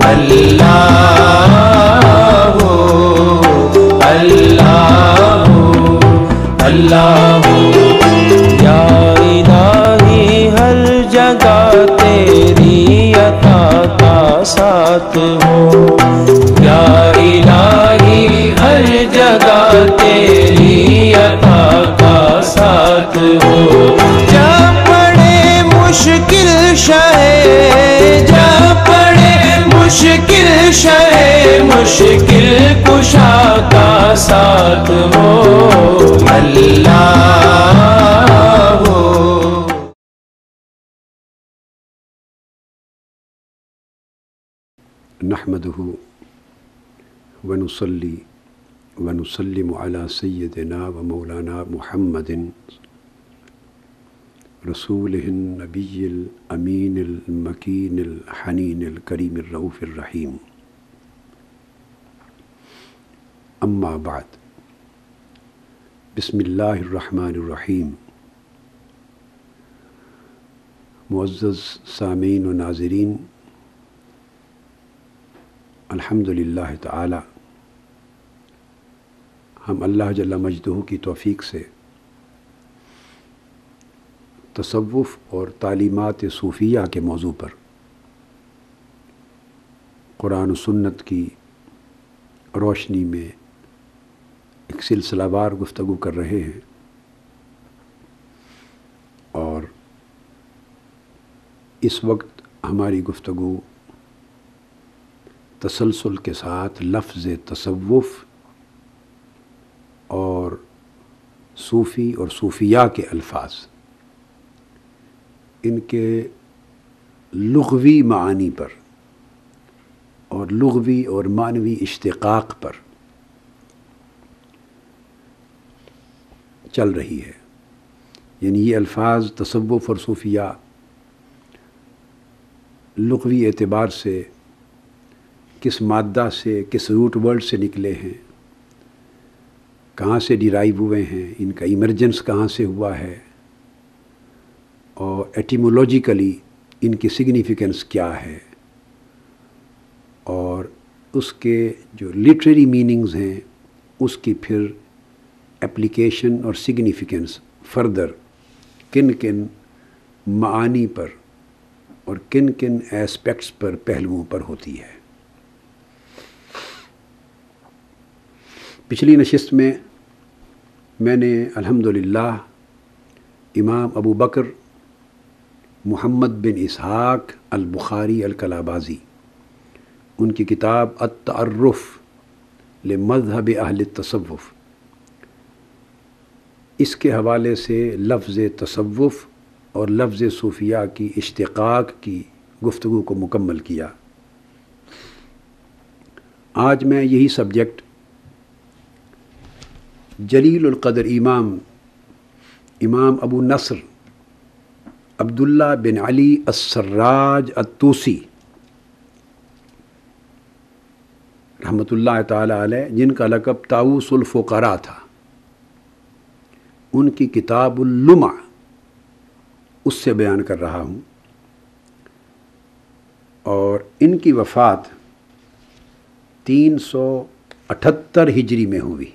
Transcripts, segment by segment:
爱你。نحمده ونصلي ونسلم على سيدنا ومولانا محمد رسوله النبي الأمين المكين الحنين الكريم الرؤوف الرحيم अम्मा बाद बसमीम मज़्ज़ सामीन व नाजरीन अल्हम्दुलिल्लाह ताला हम अल्लाह जल्ला मजदू की तौफीक से तसवुफ़ और तालीमत सूफिया के मौजू पर कुरान सुन्नत की रोशनी में एक सिलसिलावार गुफ्तगु कर रहे हैं और इस वक्त हमारी गुफ्तगु तसलसल के साथ लफ्ज़ तसवुफ़ और सूफ़ी और सूफिया के अल्फाज इनके लगवी मानी पर और लघवी और मानवी इश्तक़ाक़ पर चल रही है यानी ये अल्फाज तसव्वुफ और सूफिया लघवी एतबार से किस मादा से किस रूट वर्ड से निकले हैं कहाँ से डिराइव हुए हैं इनका इमरजेंस कहाँ से हुआ है और एटीमोलॉजिकली इनकी सिग्निफिकेंस क्या है और उसके जो लिटरेरी मीनिंग्स हैं उसकी फिर एप्लीकेशन और सिग्निफिकेंस फर्दर किन किन मानी पर और किन किन एस्पेक्ट्स पर पहलुओं पर होती है पिछली नशस्त में मैंने अल्हम्दुलिल्लाह इमाम अबू बकर मोहम्मद बिन इसहाक अल बुखारी अल कलाबाज़ी उनकी किताब अतरफ़ ल मजहब अहल तसवुफ़ इसके हवाले से लफ्ज़ तसवुफ़ और लफ्ज़ सूफिया की इश्तक़ाक की गुफ्तु को मुकम्मल किया आज मैं यही सब्जेक्ट जलीलक़दर इमाम इमाम अबू नसर अब्दुल्ला बिन अली असर्राज अतूसी रहमतुल्लाह ताला जिनका लकब ताऊसुलफ़ारा था उनकी किताबुल्लुमा उससे बयान कर रहा हूँ और इनकी वफ़ात तीन सौ अठहत्तर हिजरी में हुई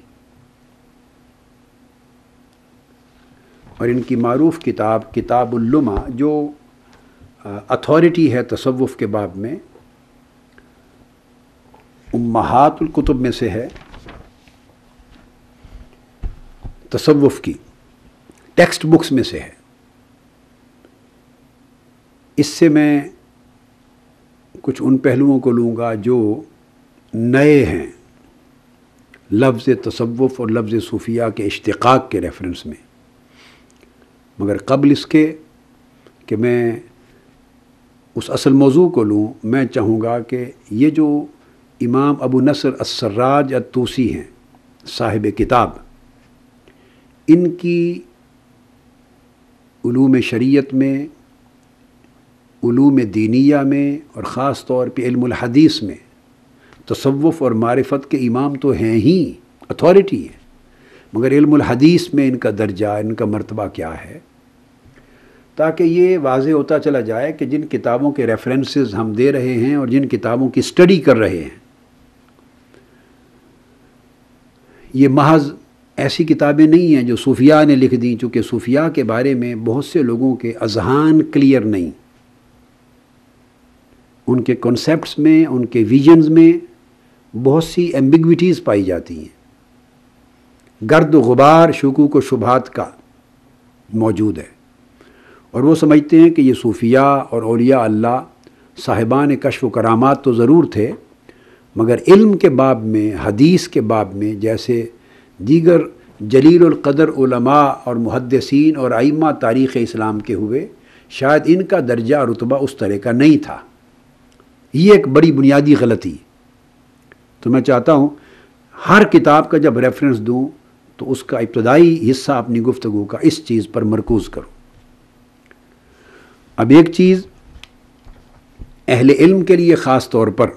और इनकी मरूफ किताब किताबुल्लुमा जो अथॉरिटी है तसवुफ़ के बाब में उम्मातुल कुतुब में से है तसवुफ़ की टेक्स्ट बुक्स में से है इससे मैं कुछ उन पहलुओं को लूँगा जो नए हैं लफ्ज़ तसवुफ़ और लफ्ज़ सूफिया के इश्तिकाक के रेफरेंस में मगर कबल इसके कि मैं उस असल मौजू को लूँ मैं चाहूँगा कि ये जो इमाम अबू नसर असर्राज अतूसी हैं साहिब किताब इनकी ूम शरीत में ूम दीनिया में और ख़ास तौर पर इल्महदीस में तसवुफ़ और मारफत के इमाम तो हैं ही अथॉरिटी है मगर इल्मदीस में इनका दर्जा इनका मरतबा क्या है ताकि ये वाज होता चला जाए कि जिन किताबों के रेफरेंसेस हम दे रहे हैं और जिन किताबों की स्टडी कर रहे हैं ये महज ऐसी किताबें नहीं हैं जो सूफिया ने लिख दी चूँकि सूफिया के बारे में बहुत से लोगों के अजहान क्लियर नहीं उनके कॉन्सेप्ट्स में उनके विजन्स में बहुत सी एम्बिग्विटीज़ पाई जाती हैं गर्द गुबार शकूक व शुभात का मौजूद है और वो समझते हैं कि ये सूफिया और अलिया अल्लाह साहिबान कशफ करामात तो ज़रूर थे मगर इल्म के बाब में हदीस के बाब में जैसे दीगर क़दर उलमा और मुहदसिन और आइमा तारीख़ इस्लाम के हुए शायद इनका दर्जा रुतबा उस तरह का नहीं था ये एक बड़ी बुनियादी गलती तो मैं चाहता हूँ हर किताब का जब रेफरेंस दूँ तो उसका इब्तदाई हिस्सा अपनी गुफ्तु का इस चीज़ पर मरकूज़ करो अब एक चीज़ अहल इल्म के लिए ख़ास तौर पर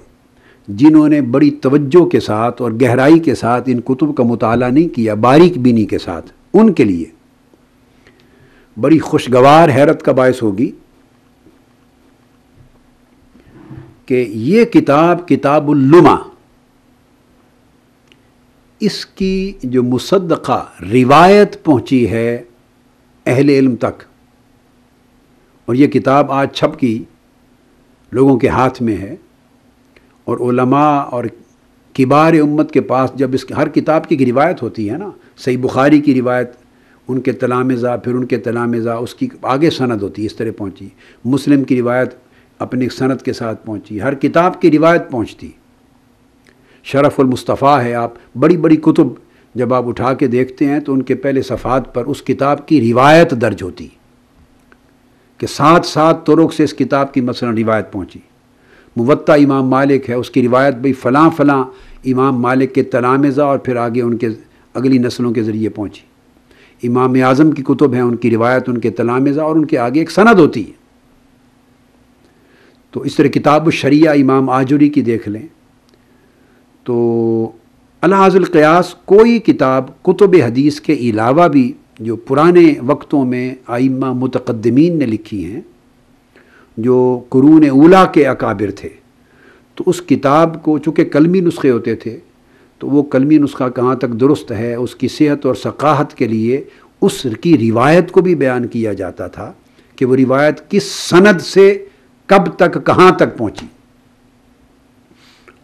जिन्होंने बड़ी तवज्जो के साथ और गहराई के साथ इन कुतुब का मताल नहीं किया बारीक बीनी के साथ उनके लिए बड़ी खुशगवार हैरत का बायस होगी कि ये किताब किताबुल्लुमा इसकी जो मुसदा रिवायत पहुंची है अहल इल्म तक और ये किताब आज छप की लोगों के हाथ में है और उलमा और किबार उम्मत के पास जब इस हर किताब की रिवायत होती है ना सही बुखारी की रिवायत उनके तलामज़ा फिर उनके तलामज़ा उसकी आगे सनद होती है इस तरह पहुँची मुस्लिम की रिवायत अपनी सनत के साथ पहुँची हर किताब की रिवायत पहुँचती शरफ़ुलमस्तफ़ा है आप बड़ी बड़ी कुतुब जब आप उठा के देखते हैं तो उनके पहले सफ़ात पर उस किताब की रिवायत दर्ज होती कि साथ साथ तुरुक से इस किताब की मसला रिवायत पहुँची मुवत्ता इमाम मालिक है उसकी रिवायत भाई फ़लाँ फ़लाँ इमाम मालिक के तलामज़ा और फिर आगे उनके अगली नस्लों के ज़रिए पहुँची इमाम आज़म की कुतुब हैं उनकी रिवायत उनके तलामज़ा और उनके आगे एक सनद होती है तो इस तरह किताब शरिया इमाम आजुरी की देख लें तो अलाजुल्कयास कोई किताब कुतुब हदीस के अलावा भी जो पुराने वक्तों में आइमा मतकदमीन ने लिखी हैं जो कुरून उला के अकाबिर थे तो उस किताब को चूँकि कलमी नुस्खे होते थे तो वो कलमी नुस्खा कहाँ तक दुरुस्त है उसकी सेहत और सकाहत के लिए उस की रिवायत को भी बयान किया जाता था कि वो रिवायत किस सनद से कब तक कहाँ तक पहुँची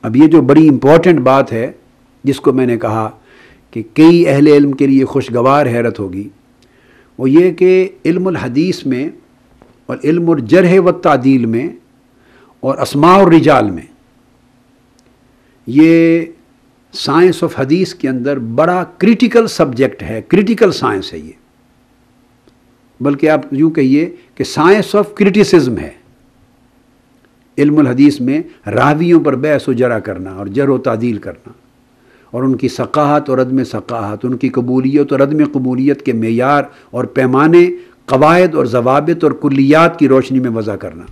अब ये जो बड़ी इम्पॉर्टेंट बात है जिसको मैंने कहा कि कई अहल इल्म के लिए खुशगवार हैरत होगी वो ये कि इल्म हदीस में और इल्म और जरह व तादील में और असमा और रिजाल में ये साइंस ऑफ हदीस के अंदर बड़ा क्रिटिकल सब्जेक्ट है क्रिटिकल साइंस है ये बल्कि आप यूँ कहिए कि साइंस ऑफ क्रिटिसिज्म है इल्मुल हदीस में रावियों पर बहस व जरा करना और जर व तादील करना और उनकी सकाहत और अदम सकाहत उनकी कबूलियत और अदम कबूलियत के मैार और पैमाने कवायद और जवाबत और कुलियात की रोशनी में वज़ा करना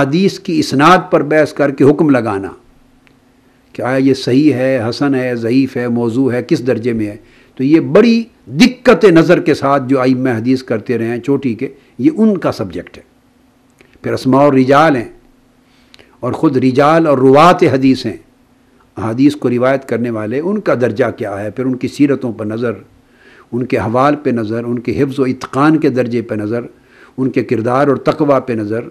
अदीस की इसनाद पर बहस करके हुक्म लगाना क्या ये सही है हसन है ज़यीफ़ है मौजू है किस दर्जे में है तो ये बड़ी दिक्कत नज़र के साथ जो आई हदीस करते रहे हैं चोटी के ये उनका सब्जेक्ट है फिर असमा और रिजाल हैं और ख़ुद रिजाल और रुआत हदीस हैं अदीस को रिवायत करने वाले उनका दर्जा क्या है फिर उनकी सीरतों पर नज़र उनके हवाल पे नज़र उनके हिफ्ज़ व इतकान के दर्जे पे नज़र उनके किरदार और तकवा पे नज़र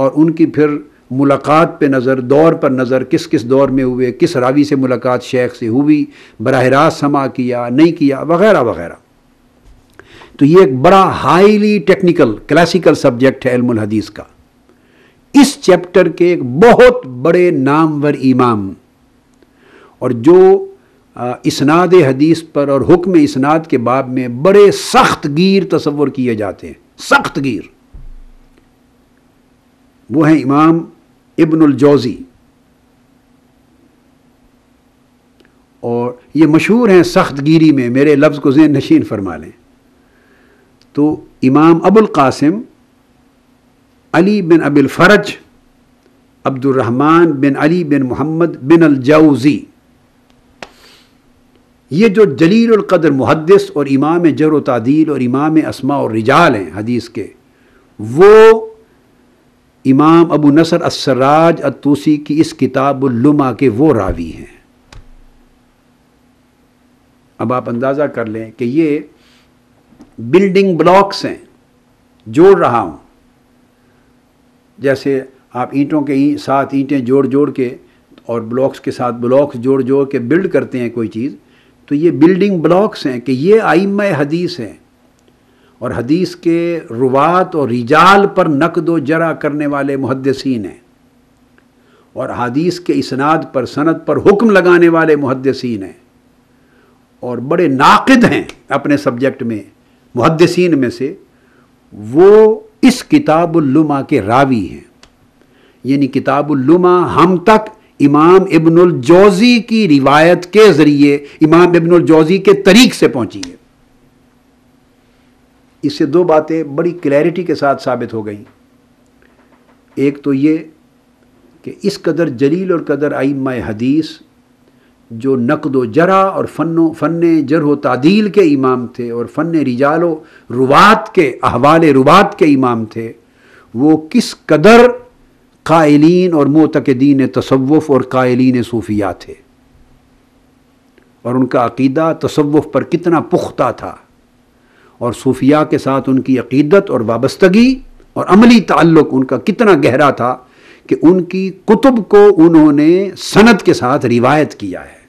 और उनकी फिर मुलाकात पे नज़र दौर पर नज़र किस किस दौर में हुए किस रावी से मुलाकात शेख से हुई बरह रास्त समा किया नहीं किया वगैरह वगैरह तो ये एक बड़ा हाईली टेक्निकल क्लासिकल सब्जेक्ट है हदीस का इस चैप्टर के एक बहुत बड़े नामवर इमाम और जो इसनाद हदीस पर और हुक्म इसनाद के बाब में बड़े सख्त गिर तस्वर किए जाते हैं सख्त गिर वो हैं इमाम इब्नजौज़ी और ये मशहूर हैं सख्त गिरी में मेरे लफ्ज़ को जेन नशीन फरमा लें तो इमाम अबुल कासिम अली बिन अबिल फरज अब्दुलरहमान बिन अली बिन मोहम्मद बिन अलजौज़ी ये जो जलील और कदर मुहदस और इमाम जर व तादील और इमाम असमा और रिजाल हैं हदीस के वो इमाम अबू नसर असराज अतूसी की इस किताबुल्लुमा के वो रावी हैं अब आप अंदाज़ा कर लें कि ये बिल्डिंग ब्लॉक्स हैं जोड़ रहा हूँ जैसे आप ईंटों के साथ ईंटें जोड़ जोड़ के और ब्लॉक्स के साथ ब्लॉक्स जोड़ जोड़ के बिल्ड करते हैं कोई चीज़ तो ये बिल्डिंग ब्लॉक्स हैं कि ये आइम हदीस हैं और हदीस के रुवात और रिजाल पर नकद व जरा करने वाले मुहदसिन हैं और हदीस के इसनाद पर सनत पर हुक्म लगाने वाले मुहदसिन हैं और बड़े नाकद हैं अपने सब्जेक्ट में मुहदसिन में से वो इस किताबुल्लुमा के रावी हैं यानी किताबुल्लुमा हम तक इमाम इब्नुल जौजी की रिवायत के ज़रिए इमाम इब्नुल जौजी के तरीक से पहुंची है इससे दो बातें बड़ी क्लैरिटी के साथ साबित हो गई एक तो ये कि इस कदर जलील और कदर आइम हदीस जो नकद जरा और फ़नो फ़न व तादील के इमाम थे और फ़न रिजालो रुवात के अहवाल रुवात के इमाम थे वो किस कदर कायलिन और मोतकदीन तसवुफ़ और कायलिन सूफिया थे और उनका अकीदा तसवुफ़ पर कितना पुख्ता था और सूफिया के साथ उनकी अकीदत और वाबस्तगी और अमली ताल्लुक उनका कितना गहरा था कि उनकी कुतुब को उन्होंने सनत के साथ रिवायत किया है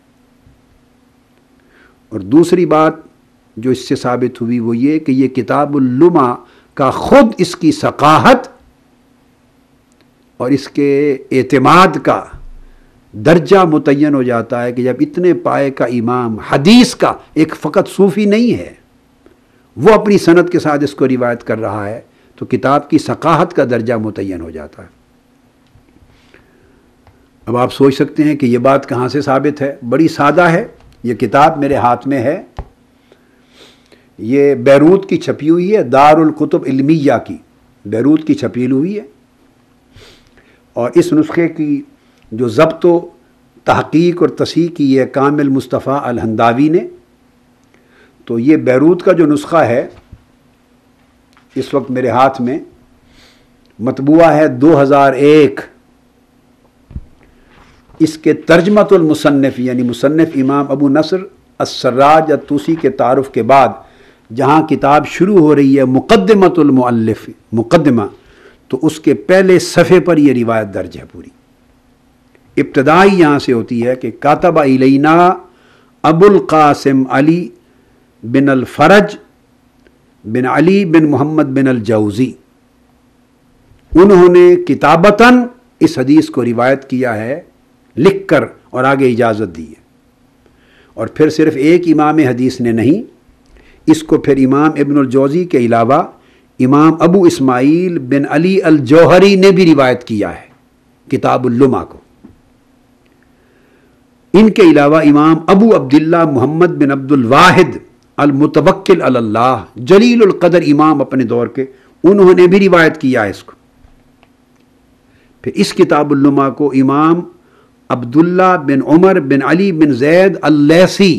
और दूसरी बात जो इससे साबित हुई वो ये कि ये किताबुलमा का ख़ुद इसकी सकाहत और इसके एतमाद का दर्जा मुतन हो जाता है कि जब इतने पाए का इमाम हदीस का एक फ़कत सूफ़ी नहीं है वो अपनी सनत के साथ इसको रिवायत कर रहा है तो किताब की सकाहत का दर्जा मुतन हो जाता है अब आप सोच सकते हैं कि ये बात कहाँ से साबित है बड़ी सादा है ये किताब मेरे हाथ में है ये बैरूत की छपी हुई है दारुल इलमिया इल्मिया की बैरूत की छपील हुई है और इस नुस्खे की जो जब्त तहकीक और तसीह की है कामिल मुस्तफ़ा अलहंदावी ने तो ये बैरूत का जो नुस्खा है इस वक्त मेरे हाथ में मतबूआ है 2001 इसके तर्जमतुलमसनफ़ यानी मुसनफ़ इमाम अबू नसर असर्राज अतूसी के तारफ़ के बाद जहाँ किताब शुरू हो रही है मुकदमतुलमल्फ़ मुकदमा तो उसके पहले सफ़े पर यह रिवायत दर्ज है पूरी इब्तदाई यहाँ से होती है कि कातबा इलैना अबुल कासिम अली बिन अलफरज बिन अली बिन मोहम्मद बिन अलजौज़ी उन्होंने किताबतन इस हदीस को रिवायत किया है लिख कर और आगे इजाज़त दी है और फिर सिर्फ एक इमाम हदीस ने नहीं इसको फिर इमाम इब्नुलजौज़ी के अलावा इमाम अबू इस्माइल बिन अली अल जौहरी ने भी रिवायत किया है किताबुल्लुमा को इनके अलावा इमाम अबू अब्दुल्ला मोहम्मद बिन अब्दुल वाहिद अलमुतवक्ल अल्लाह कदर इमाम अपने दौर के उन्होंने भी रिवायत किया है इसको फिर इस किताबुल्लुमा को इमाम अब्दुल्ला बिन उमर बिन अली बिन जैद अल्लैसी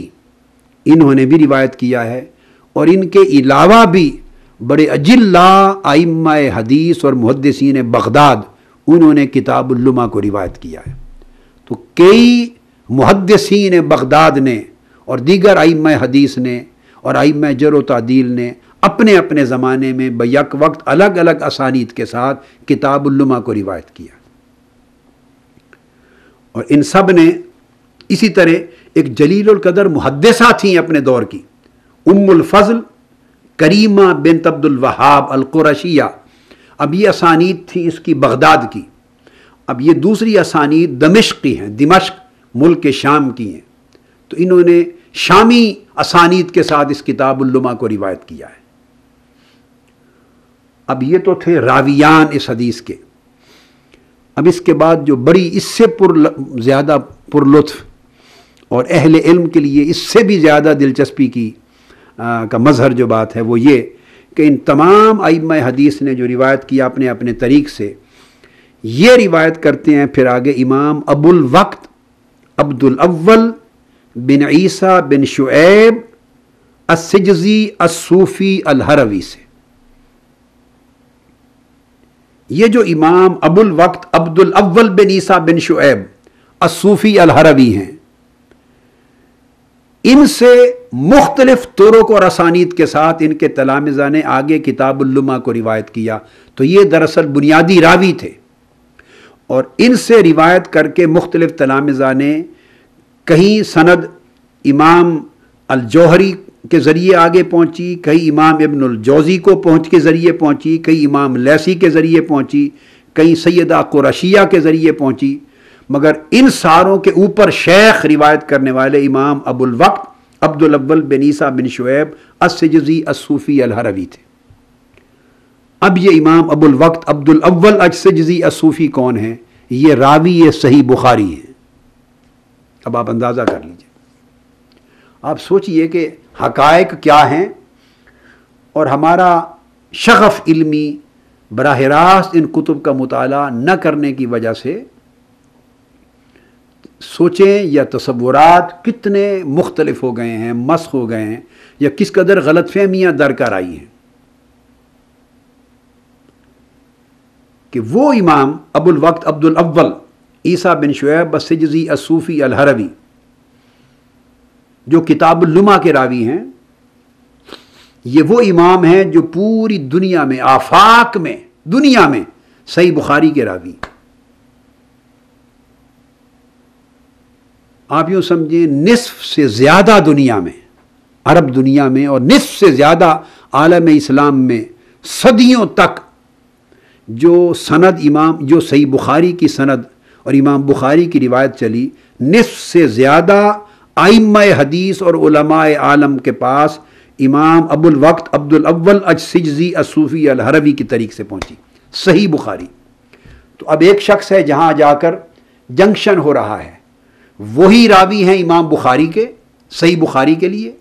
इन्होंने भी रिवायत किया है और इनके अलावा भी बड़े अजिल्ला आइम्मा हदीस और मुहदसिन बगदाद उन्होंने किताबुल्लुमा को रिवायत किया है तो कई मुहदसिन बगदाद ने और दीगर आइम्मा हदीस ने और आइम जर तदील ने अपने अपने ज़माने में बक वक्त अलग अलग असानीत के साथ किताबुल्लुमा को रिवायत किया और इन सब ने इसी तरह एक जलील कदर मुहदसा थी अपने दौर की उम्मुल फजल करीमा बिन अब्दुल वहाब अलकुरशिया अब ये असानीद थी इसकी बगदाद की अब ये दूसरी असानीद दमिश की हैं दिमश्क मुल्क के शाम की हैं तो इन्होंने शामी असानीद के साथ इस किताबुल्लुमा को रिवायत किया है अब ये तो थे रावियान इस हदीस के अब इसके बाद जो बड़ी इससे पुर ज़्यादा पुरलुत्फ और अहल इल्म के लिए इससे भी ज़्यादा दिलचस्पी की का मजहर जो बात है वो ये कि इन तमाम आइम हदीस ने जो रिवायत किया अपने अपने तरीक़ से ये रिवायत करते हैं फिर आगे इमाम अबुल वक्त अब्दुल अव्वल बिन ईसा बिन शुएब असिजी असूफ़ी अलहरवी से ये जो इमाम अबुल वक्त अब्दुल अव्वल बिन ईसा बिन शुएब असूफ़ी अलहरवी हैं इनसे मुख्तलिफ तोरों को रसानीत के साथ इनके तलामजा ने आगे किताबुल्लुमा को रिवायत किया तो ये दरअसल बुनियादी रावी थे और इनसे रिवायत करके मुख्तलिफ तलामजा ने कहीं सनद इमाम अलजौहरी के ज़रिए आगे पहुंची कहीं इमाम इबनजौज़ी को पहुंच के ज़रिए पहुंची कहीं इमाम लैसी के ज़रिए पहुंची कहीं सैदा रशिया के ज़रिए पहुंची मगर इन सारों के ऊपर शेख रिवायत करने वाले इमाम अबुल वक्त अब्दुल अब्बल बिन बिन शुएब असजी असूफ़ी अलहरवी थे अब ये इमाम अबुल वक्त अब्दुल अव्वल असजजी असूफ़ी कौन है ये रावी ये सही बुखारी है अब आप अंदाज़ा कर लीजिए आप सोचिए कि हकायक क्या हैं और हमारा शगफ़ इल्मी बरह रास्त इन कुतुब का मताल न करने की वजह से सोचें या तस्वुरात कितने मुख्तलफ हो गए हैं मस्क हो गए हैं या किस कदर गलत फहमियाँ दरकार आई हैं कि वो इमाम अबुल वक्त अब्दुल अव्वल ईसा बिन शुएब सिजजी असूफ़ी अलहरवी जो किताबुल्लुमा के रावी हैं ये वो इमाम हैं जो पूरी दुनिया में आफाक में दुनिया में सही बुखारी के रावी आप यूँ समझिए निसफ से ज़्यादा दुनिया में अरब दुनिया में और निसफ से ज़्यादा आलम इस्लाम में सदियों तक जो सनद इमाम जो सही बुखारी की सनद और इमाम बुखारी की रिवायत चली निसफ से ज़्यादा आइम हदीस और आलम के पास इमाम अबुल वक्त अब्दुल अव्वल अज सिजी असूफ़ी अलहरवी की तरीक से पहुंची सही बुखारी तो अब एक शख्स है जहां जाकर जंक्शन हो रहा है वही रावी हैं इमाम बुखारी के सही बुखारी के लिए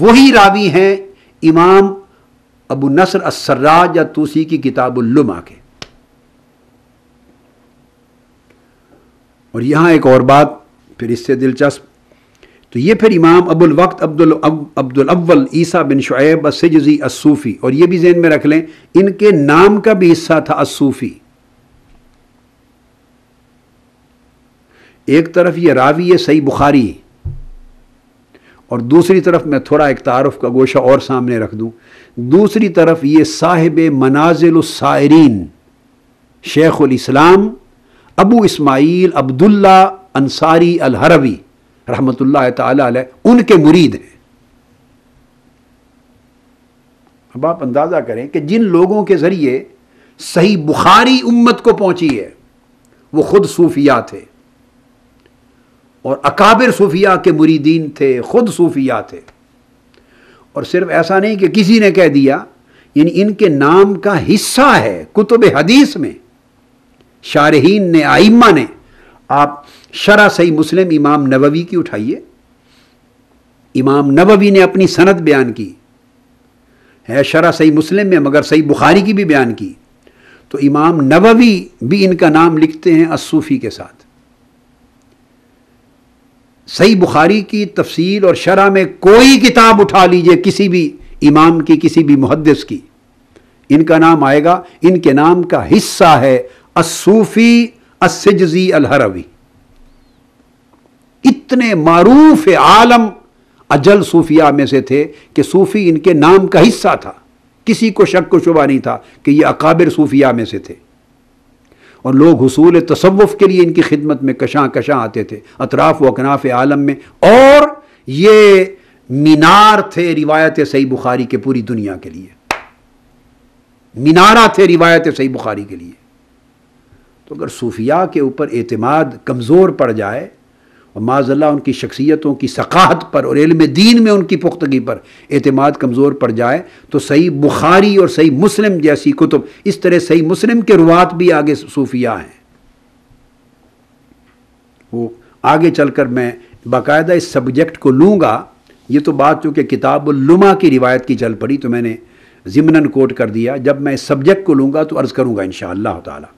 वही रावी हैं इमाम अबू नसर असर्राज या तूसी की किताबुल्लुमा के और यहां एक और बात फिर इससे दिलचस्प तो ये फिर इमाम अबुल वक्त अब्दुल अब्दुल अव्वल ईसा बिन शुएब असजी असूफी और ये भी जहन में रख लें इनके नाम का भी हिस्सा था असूफी एक तरफ ये रावी है सही बुखारी और दूसरी तरफ मैं थोड़ा एक तारफ़ का गोशा और सामने रख दूँ दूसरी तरफ ये साहिब मनाजिल शायरीन शेख़ुलस्लाम अबू इसमाईल अब्दुल्ला अंसारी अलहरवी रहमत ताल उनके मुरीद हैं अब आप अंदाज़ा करें कि जिन लोगों के ज़रिए सही बुखारी उम्मत को पहुँची है वो ख़ुद सूफिया थे और अकाबिर सूफिया के मुरीदीन थे ख़ुद सूफिया थे और सिर्फ ऐसा नहीं कि किसी ने कह दिया यानी इनके नाम का हिस्सा है कुतुब हदीस में शारहीन ने आइमा ने आप शरा सही मुस्लिम इमाम नबवी की उठाइए इमाम नबवी ने अपनी सनत बयान की है शरा सही मुस्लिम में मगर सही बुखारी की भी बयान की तो इमाम नबवी भी इनका नाम लिखते हैं असूफ़ी के साथ सही बुखारी की तफसील और शरा में कोई किताब उठा लीजिए किसी भी इमाम की किसी भी मुहदस की इनका नाम आएगा इनके नाम का हिस्सा है असूफ़ी असजी अलहरवी इतने मारूफ आलम अजल सूफिया में से थे कि सूफ़ी इनके नाम का हिस्सा था किसी को शक को शुबा नहीं था कि ये अकाबिर सूफिया में से थे और लोग हसूल तसवुफ़ के लिए इनकी खिदमत में कशां कशां आते थे अतराफ़ व अकनाफ आलम में और ये मीनार थे रिवायत सही बुखारी के पूरी दुनिया के लिए मीनारा थे रिवायत सही बुखारी के लिए तो अगर सूफिया के ऊपर एतमाद कमज़ोर पड़ जाए और माजल्ला उनकी शख्सियतों की सकाहत पर और इल्म दीन में उनकी पुख्तगी पर अतमाद कमज़ोर पड़ जाए तो सही बुखारी और सही मुस्लिम जैसी कुतुब इस तरह सही मुस्लिम के रुआत भी आगे सूफिया हैं वो आगे चल कर मैं बाकायदा इस सब्जेक्ट को लूँगा ये तो बात चूँकि किताबुल्लुमा की रिवायत की चल पड़ी तो मैंने ज़िमनन कोट कर दिया जब मैं इस सब्जेक्ट को लूँगा तो अर्ज़ करूँगा इन ताला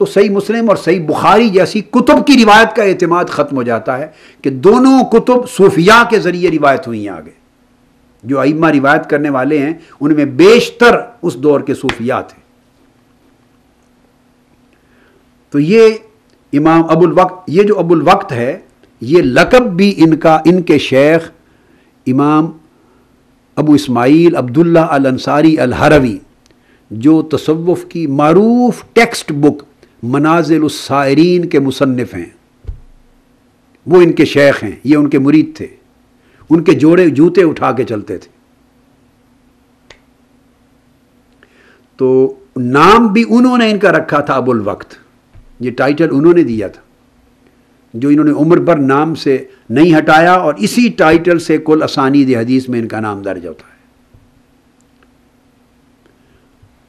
तो सही मुस्लिम और सही बुखारी जैसी कुतुब की रिवायत का अतमाद ख़त्म हो जाता है कि दोनों कुतुब सूफिया के ज़रिए रिवायत हुई हैं आगे जो अइमा रिवायत करने वाले हैं उनमें बेशतर उस दौर के सूफिया थे तो ये इमाम अबुल वक्त ये जो अबुल वक्त है ये लकब भी इनका इनके शेख इमाम अबू इस्माइल अब्दुल्ला अल अंसारी अल हरवी जो तसव्वुफ़ की मरूफ टेक्स्ट बुक मनाजिल शायरीन के मुसनफ़ हैं वो इनके शेख हैं ये उनके मुरीद थे उनके जोड़े जूते उठा के चलते थे तो नाम भी उन्होंने इनका रखा था अबुल वक्त ये टाइटल उन्होंने दिया था जो इन्होंने उम्र पर नाम से नहीं हटाया और इसी टाइटल से कुल आसानी हदीस में इनका नाम दर्ज होता है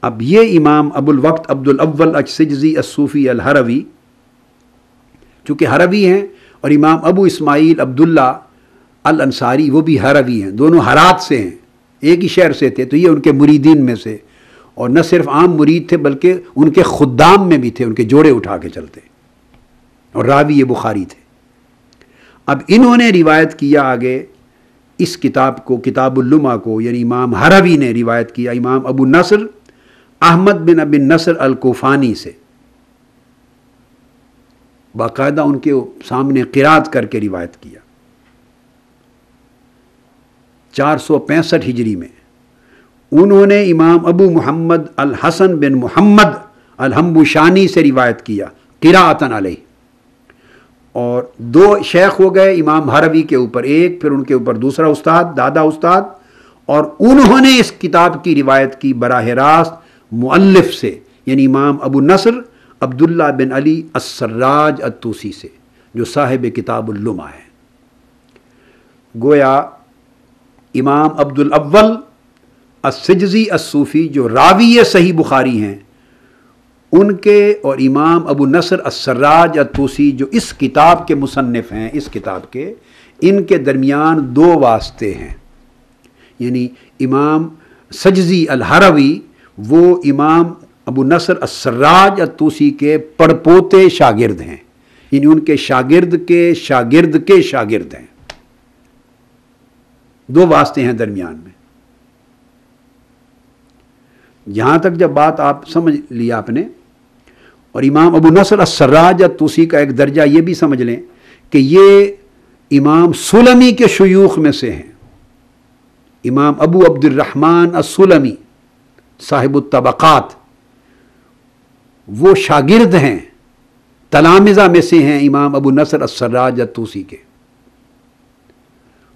अब ये इमाम अबुल वक्त अब्दुल अव्वल अजसजजी असूफ़ी अलहरवी चूँकि हरवी हैं और इमाम अबू इसमाइल अब्दुल्ला अल अंसारी वो भी हरवी हैं दोनों हरात से हैं एक ही शहर से थे तो ये उनके मुरीदीन में से और न सिर्फ आम मुरीद थे बल्कि उनके खुदाम में भी थे उनके जोड़े उठा के चलते और रावी ये बुखारी थे अब इन्होंने रिवायत किया आगे इस किताब को किताबुल्लुमा को यानी इमाम हरवी ने रिवायत किया इमाम अबू नसर अहमद बिन अबिन नसर अलकूफ़ानी से बाकायदा उनके सामने किरात करके रिवायत किया चार सौ पैंसठ हिजरी में उन्होंने इमाम अबू मोहम्मद अल हसन बिन मोहम्मद अलहम्बुशानी से रिवायत किया किरातन अलह और दो शेख हो गए इमाम हरवी के ऊपर एक फिर उनके ऊपर दूसरा उस्ताद दादा उस्ताद और उन्होंने इस किताब की रिवायत की बराह रास्त मुल्लफ़ से यानी इमाम अबू नसर अब्दुल्ला बिन अली असर्राज अतूसी से जो साहिब किताबुल्लुमा है गोया इमाम अब्दुल अव्वल असजी असूफ़ी जो रावी सही बुखारी हैं उनके और इमाम अबू नसर असर्राज अतूसी जो इस किताब के मुसनफ़ हैं इस किताब के इनके दरमियान दो वास्ते हैं यानी इमाम सजजी अलहरवी वो इमाम अबू नसर असराज अतूसी के पड़पोते शागिर्द हैं यानी उनके शागिर्द के शागिर्द के शागिर्द हैं दो वास्ते हैं दरमियान में यहां तक जब बात आप समझ ली आपने और इमाम अबू नसर असराज अतूसी का एक दर्जा ये भी समझ लें कि ये इमाम सुलमी के शयूख में से हैं इमाम अबू अब्दुलरहमान असुलमी साहिब तबक़ात वो शागिर्द हैं तलामज़ा में से हैं इमाम अबू नसर असर्राज तूसी के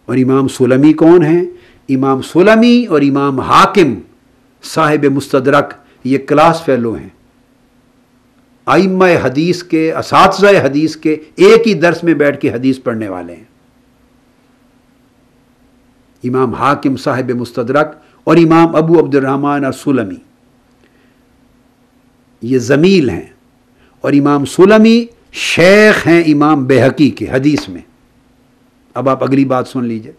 और इमाम सोलमी कौन हैं इमाम सोलमी और इमाम हाकिम साहिब मुस्तदरक ये क्लास फेलो हैं आइम हदीस के इस हदीस के एक ही दर्स में बैठ के हदीस पढ़ने वाले हैं इमाम हाकिम साहिब मुस्तदरक और इमाम अबू अब्दुलरहमान सुलमी ये ज़मील हैं और इमाम सुलमी शेख हैं इमाम बेहकी के हदीस में अब आप अगली बात सुन लीजिए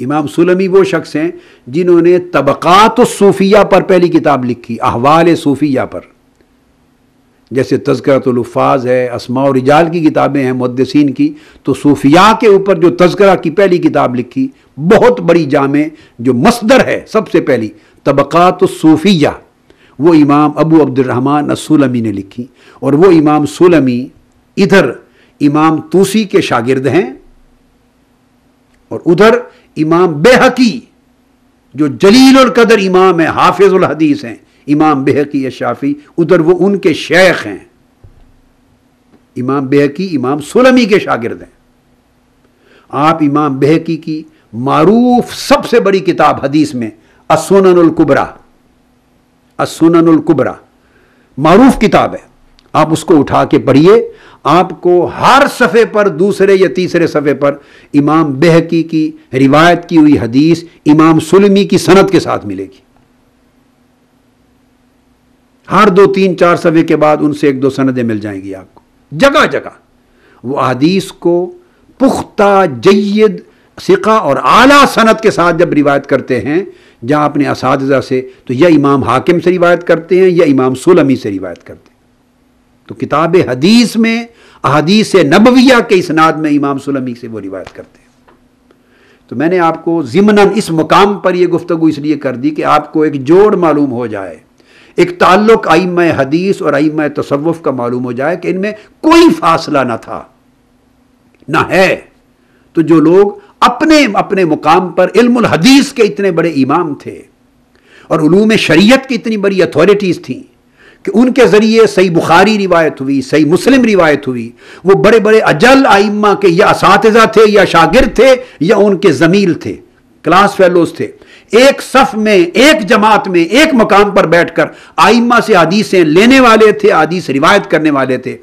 इमाम सुलमी वो शख्स हैं जिन्होंने तबक़ात सूफिया पर पहली किताब लिखी अहवाल सूफिया पर जैसे तस्करतलफाज है असमा और रिजाल की किताबें हैं मुद्दसिन की तो सूफिया के ऊपर जो तस्करा की पहली किताब लिखी बहुत बड़ी जामे जो मसदर है सबसे पहली तबक़ात सूफिया वो इमाम अबू अब्दुलरहमान सोलमी ने लिखी और वो इमाम सूलमी इधर इमाम तूसी के शागिर्द हैं और उधर इमाम बेहकी जो जलील और कदर इमाम है हाफिज़ुल हदीस हैं इमाम बेहकी या शाफ़ी उधर वो उनके शेख हैं इमाम बेहकी इमाम सुलमी के शागिर्द हैं आप इमाम बेहकी की मारूफ सबसे बड़ी किताब हदीस में असुनकुबरा असुनकुबरा मारूफ किताब है आप उसको उठा के पढ़िए आपको हर सफ़े पर दूसरे या तीसरे सफ़े पर इमाम बेहकी की रिवायत की हुई हदीस इमाम सुलमी की सनत के साथ मिलेगी हर दो तीन चार सवे के बाद उनसे एक दो सनदें मिल जाएंगी आपको जगह जगह वो अदीस को पुख्ता जयद सिका और आला सनत के साथ जब रिवायत करते हैं जहाँ अपने इस से तो या इमाम हाकिम से रिवायत करते हैं या इमाम सुलमी से रिवायत करते हैं तो किताब हदीस में अदीस नबविया के इसनाद में इमाम सुलमी से वो रिवायत करते हैं तो मैंने आपको ज़िमनन इस मुकाम पर यह गुफ्तु इसलिए कर दी कि आपको एक जोड़ मालूम हो जाए एक ताल्लुक आइम हदीस और आईम तसवुफ का मालूम हो जाए कि इनमें कोई फासला ना था ना है तो जो लोग अपने अपने मुकाम पर इल्मुल हदीस के इतने बड़े इमाम थे और उलूम शरीयत की इतनी बड़ी अथॉरिटीज़ थी कि उनके ज़रिए सही बुखारी रिवायत हुई सही मुस्लिम रिवायत हुई वो बड़े बड़े अजल आइम्मा के या इस थे या शागिर थे या उनके ज़मील थे क्लास फेलोज थे एक सफ में एक जमात में एक मकाम पर बैठकर आइमा से हदीसें लेने वाले थे हदीस रिवायत करने वाले थे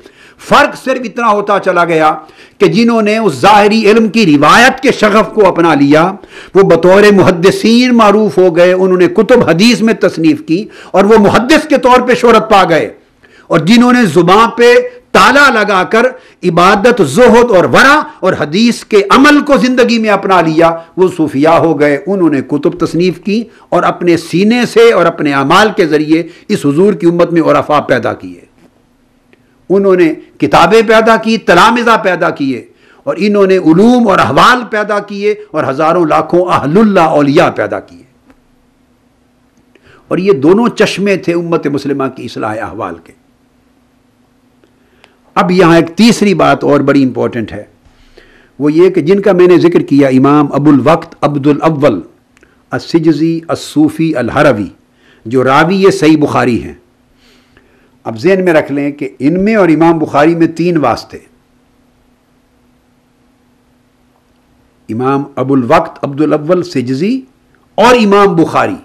फर्क सिर्फ इतना होता चला गया कि जिन्होंने उस ज़ाहरी इल्म की रिवायत के शगफ को अपना लिया वो बतौर मुहदसिन मरूफ हो गए उन्होंने कुतुब हदीस में तसनीफ़ की और वह मुहदस के तौर पर शहरत पा गए और जिन्होंने जुबा पे ताला लगाकर इबादत जोहद और वरा और हदीस के अमल को ज़िंदगी में अपना लिया वो सूफिया हो गए उन्होंने कुतुब तसनीफ़ की और अपने सीने से और अपने अमाल के ज़रिए इस हजूर की उम्मत में और औरफा पैदा किए उन्होंने किताबें पैदा की तलामिज़ा पैदा किए और इन्होंने उलूम और अहवाल पैदा किए और हज़ारों लाखों अहलुल्ला अलिया पैदा किए और ये दोनों चश्मे थे उम्मत मुसलिमा की असलाह अहवाल के अब यहाँ एक तीसरी बात और बड़ी इंपॉर्टेंट है वो ये कि जिनका मैंने जिक्र किया इमाम अबुल वक्त अब्दुल अव्वल असिजी असूफ़ी अलहरवी जो रावी ये सही बुखारी हैं अब जेन में रख लें कि इनमें और इमाम बुखारी में तीन वास्ते इमाम अबुल वक्त अब्दुल अव्वल सिजी और इमाम बुखारी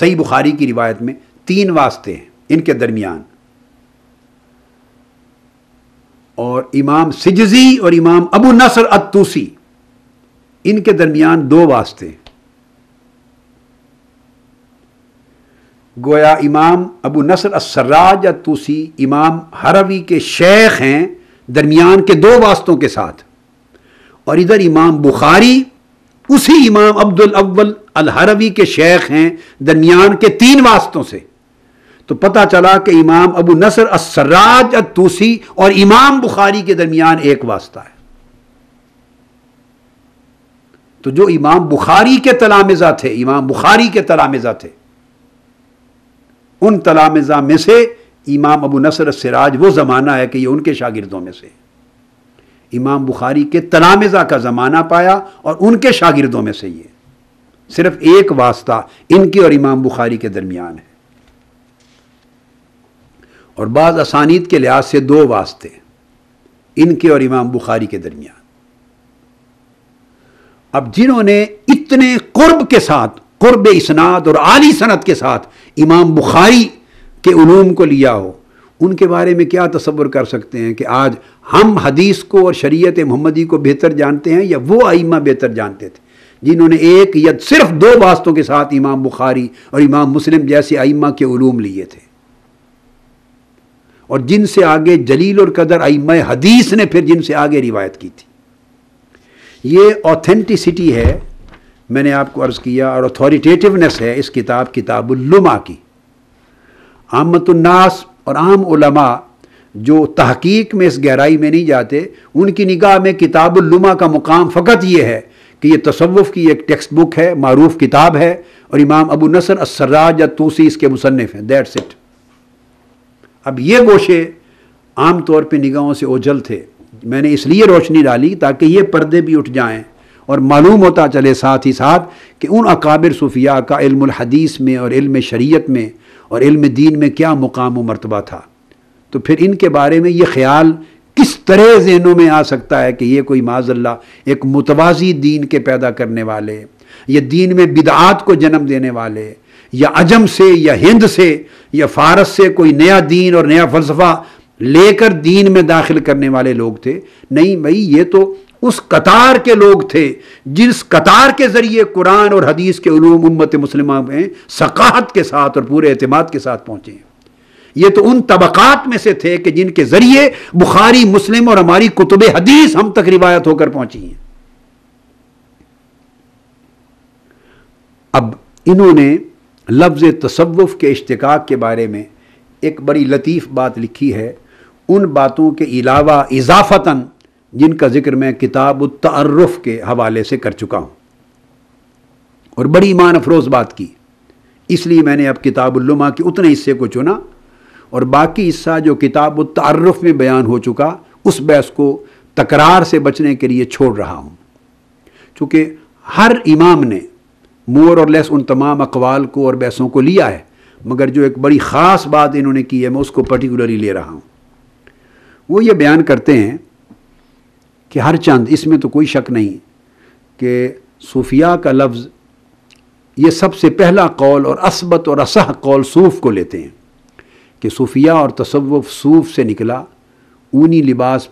सही बुखारी की रिवायत में तीन वास्ते हैं इनके दरमियान और इमाम सिजजी और इमाम अबू नसर अतूसी इनके दरमियान दो वास्ते गोया इमाम अबू नसर असर्राज अतूसी इमाम हरवी के शेख हैं दरमियान के दो वास्तों के साथ और इधर इमाम बुखारी उसी इमाम अब्दुल अव्वल अलहरवी के शेख हैं दरमियान के तीन वास्तों से तो पता चला कि इमाम अबू नसर असराज अतूसी और इमाम बुखारी के दरमियान एक वास्ता है तो जो इमाम बुखारी के तलामिजा थे इमाम बुखारी के तलामेजा थे उन तलामजा में से इमाम अबू नसर सिराज वो ज़माना है कि ये उनके शागिर्दों में से इमाम बुखारी के तलामिजा का ज़माना पाया और उनके शागिर्दों में से ये सिर्फ एक वास्ता इनके और इमाम बुखारी के दरमियान है और बाद असानीद के लिहाज से दो वास्ते इनके और इमाम बुखारी के दरमियान अब जिन्होंने इतने कुर्ब के साथ कुर्ब इसनाद और आली सनत के साथ इमाम बुखारी के उलूम को लिया हो उनके बारे में क्या तस्वुर कर सकते हैं कि आज हम हदीस को और शरीयत मोहम्मदी को बेहतर जानते हैं या वो आइमा बेहतर जानते थे जिन्होंने एक या सिर्फ दो वास्तों के साथ इमाम बुखारी और इमाम मुस्लिम जैसे आइमा के ूम लिए थे और जिनसे आगे जलील और कदर आई मैं हदीस ने फिर जिनसे आगे रिवायत की थी ये ऑथेंटिसिटी है मैंने आपको अर्ज़ किया और अथॉरिटेटिवनेस है इस किताब किताबुल्लुमा की आमतुन्नास और आम उलमा जो तहकीक में इस गहराई में नहीं जाते उनकी निगाह में किताबुल्लुमा का मुकाम फ़कत ये है कि यह तसवुफ़ की एक टेक्स्ट बुक है मरूफ किताब है और इमाम अबू नसर असर्राज या तूसी इसके मुसनफ़ हैं दैट्स इट अब ये गोशे आमतौर पर निगाहों से ओझल थे मैंने इसलिए रोशनी डाली ताकि ये पर्दे भी उठ जाएं और मालूम होता चले साथ ही साथ कि उन अकाबिर सूफिया का इल्म हदीस में और इल्म शरीयत में और इल्म दीन में क्या मुकाम व मरतबा था तो फिर इनके बारे में ये ख्याल किस तरह जहनों में आ सकता है कि ये कोई माजल्ला एक मुतवाजी दीन के पैदा करने वाले ये दीन में बिदात को जन्म देने वाले या अजम से या हिंद से या फारस से कोई नया दीन और नया फलसफा लेकर दीन में दाखिल करने वाले लोग थे नहीं भाई ये तो उस कतार के लोग थे जिस कतार के ज़रिए कुरान और हदीस के ूम उम्मत मुस्लिम में सकाहत के साथ और पूरे अहतमाद के साथ पहुंचे हैं ये तो उन तबक़ात में से थे कि जिनके ज़रिए बुखारी मुस्लिम और हमारी कुतुब हदीस हम तक रिवायत होकर पहुंची हैं अब इन्होंने लफ्ज़ तसवुफ़ के इश्तकाक के बारे में एक बड़ी लतीफ़ बात लिखी है उन बातों के अलावा इजाफ़ता जिनका ज़िक्र मैं किताब तर्रफ़ के हवाले से कर चुका हूँ और बड़ी ईमान अफरोज़ बात की इसलिए मैंने अब किताबुल्लुमा के उतने हिस्से को चुना और बाकी हिस्सा जो किताब तारफ़ में बयान हो चुका उस बहस को तकरार से बचने के लिए छोड़ रहा हूँ चूँकि हर इमाम ने मोर और लेस उन तमाम अकवाल को और बहसों को लिया है मगर जो एक बड़ी ख़ास बात इन्होंने की है मैं उसको पर्टिकुलरली ले रहा हूँ वो ये बयान करते हैं कि हर चंद इसमें तो कोई शक नहीं कि सूफिया का लफ्ज़ ये सबसे पहला कौल और असबत और असह कौल सूफ़ को लेते हैं कि सूफिया और तसवफ सूफ़ से निकला ऊनी लिबास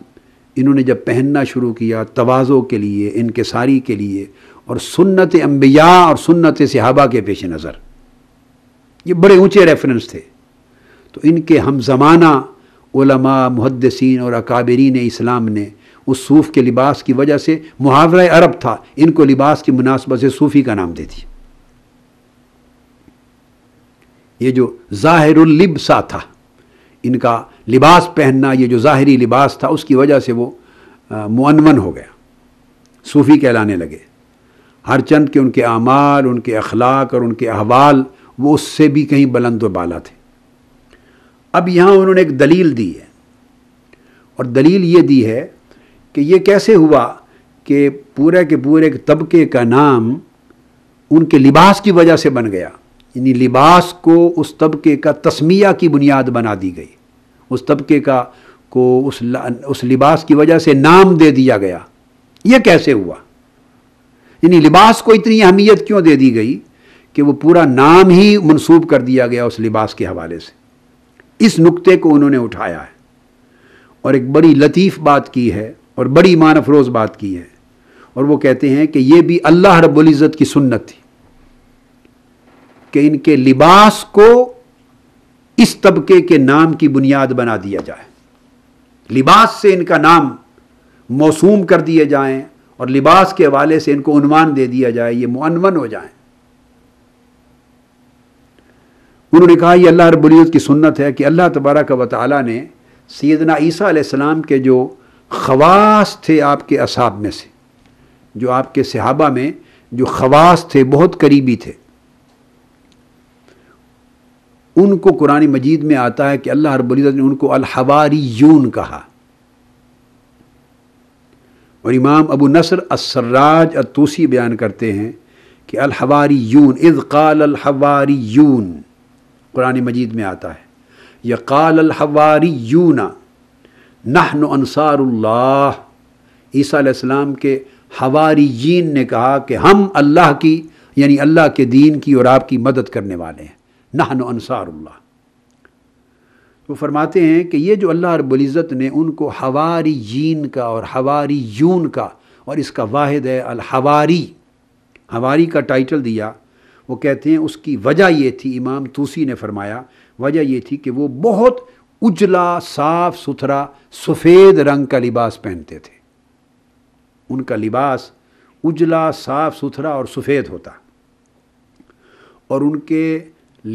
इन्होंने जब पहनना शुरू किया तोज़ों के लिए इनके सारी के लिए और सुन्नत अम्बिया और सुन्नत सिहाबा के पेश नज़र ये बड़े ऊँचे रेफरेंस थे तो इनके हम ज़माना मुहदसिन और अकाबरीन इस्लाम ने उस सूफ़ के लिबास की वजह से मुहावरा अरब था इनको लिबास की मुनासबत से सूफ़ी का नाम दे दिया ये जो ज़ाहिरबसा था इनका लिबास पहनना ये जो ज़ाहरी लिबास था उसकी वजह से वो मुनमन हो गया सूफ़ी कहलाने लगे हर चंद के उनके आमाल उनके अखलाक और उनके अहवाल वो उससे भी कहीं बुलंद बाला थे अब यहाँ उन्होंने एक दलील दी है और दलील ये दी है कि ये कैसे हुआ कि पूरे के पूरे एक तबके का नाम उनके लिबास की वजह से बन गया यानी लिबास को उस तबके का तस्मिया की बुनियाद बना दी गई उस तबके का को उस उस लिबास की वजह से नाम दे दिया गया ये कैसे हुआ यानी लिबास को इतनी अहमियत क्यों दे दी गई कि वो पूरा नाम ही मनसूब कर दिया गया उस लिबास के हवाले से इस नुक्ते को उन्होंने उठाया है और एक बड़ी लतीफ़ बात की है और बड़ी मान अफरोज़ बात की है और वो कहते हैं कि ये भी अल्लाह रब्ज़त की सुन्नत थी कि इनके लिबास को इस तबके के नाम की बुनियाद बना दिया जाए लिबास से इनका नाम मौसूम कर दिए जाएं और लिबास के हवाले से इनको उन्वान दे दिया जाए ये मुनवन हो जाए उन्होंने कहा यह अल्लाह रबुल्ज़त की सुन्नत है कि अल्लाह तबारा का वाली ने सदना ईसा आसमाम के जो खवास थे आपके असाब में से जो आपके सहाबा में जो खवास थे बहुत करीबी थे उनको कुरानी मजीद में आता है कि अल्लाह रबुल्ज़त ने उनको अलहवारी यून कहा और इमाम अबू नसर असर्राज अतूसी बयान करते हैं कि अलहवारी यून इज़ काल अलहवारी यून कुरान मजीद में आता है या काल अलहवारी यूना नहन अनसार्ला ईसा आसमाम के जीन ने कहा कि हम अल्लाह की यानी अल्लाह के दीन की और आपकी मदद करने वाले हैं नहन अनसार्ला वो फरमाते हैं कि ये जो अल्लाह रब्ज़त ने उनको हवारी जीन का और हवारी यून का और इसका वाहिद है अलहवारी हवारी का टाइटल दिया वो कहते हैं उसकी वजह ये थी इमाम तूसी ने फरमाया वजह ये थी कि वो बहुत उजला साफ सुथरा सफ़ेद रंग का लिबास पहनते थे उनका लिबास उजला साफ सुथरा और सफ़ेद होता और उनके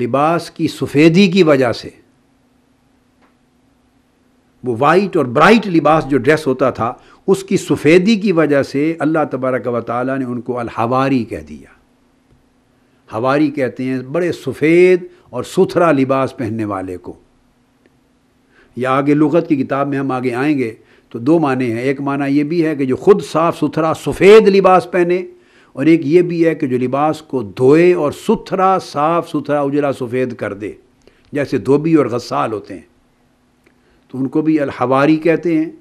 लिबास की सफ़ेदी की वजह से वो वाइट और ब्राइट लिबास जो ड्रेस होता था उसकी सफ़ेदी की वजह से अल्लाह तबारक व ताली ने उनको अलहवारी कह दिया हवारी कहते हैं बड़े सफ़ेद और सुथरा लिबास पहनने वाले को या आगे लगत की किताब में हम आगे आएंगे तो दो माने हैं एक माना ये भी है कि जो खुद साफ़ सुथरा सफ़ेद लिबास पहने और एक ये भी है कि जो लिबास को धोए और सुथरा साफ़ सुथरा उजला सफ़ेद कर दे जैसे धोबी और गसाल होते हैं तो उनको भी अलहवारी कहते हैं